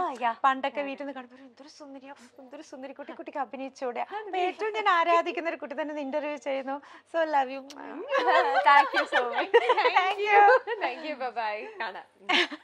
പണ്ടൊക്കെ വീട്ടിൽ നിന്ന് കണ്ടപ്പോൾ എന്തൊരു സുന്ദരിയോ എന്തൊരു സുന്ദരി കുട്ടി കുട്ടിക്ക് അഭിനയിച്ചൂടെ ഏറ്റവും ഞാൻ ആരാധിക്കുന്ന ഒരു കുട്ടി തന്നെ ഇന്റർവ്യൂ ചെയ്യുന്നു so love you thank you so much. thank, thank you. you. Thank you. Bye bye.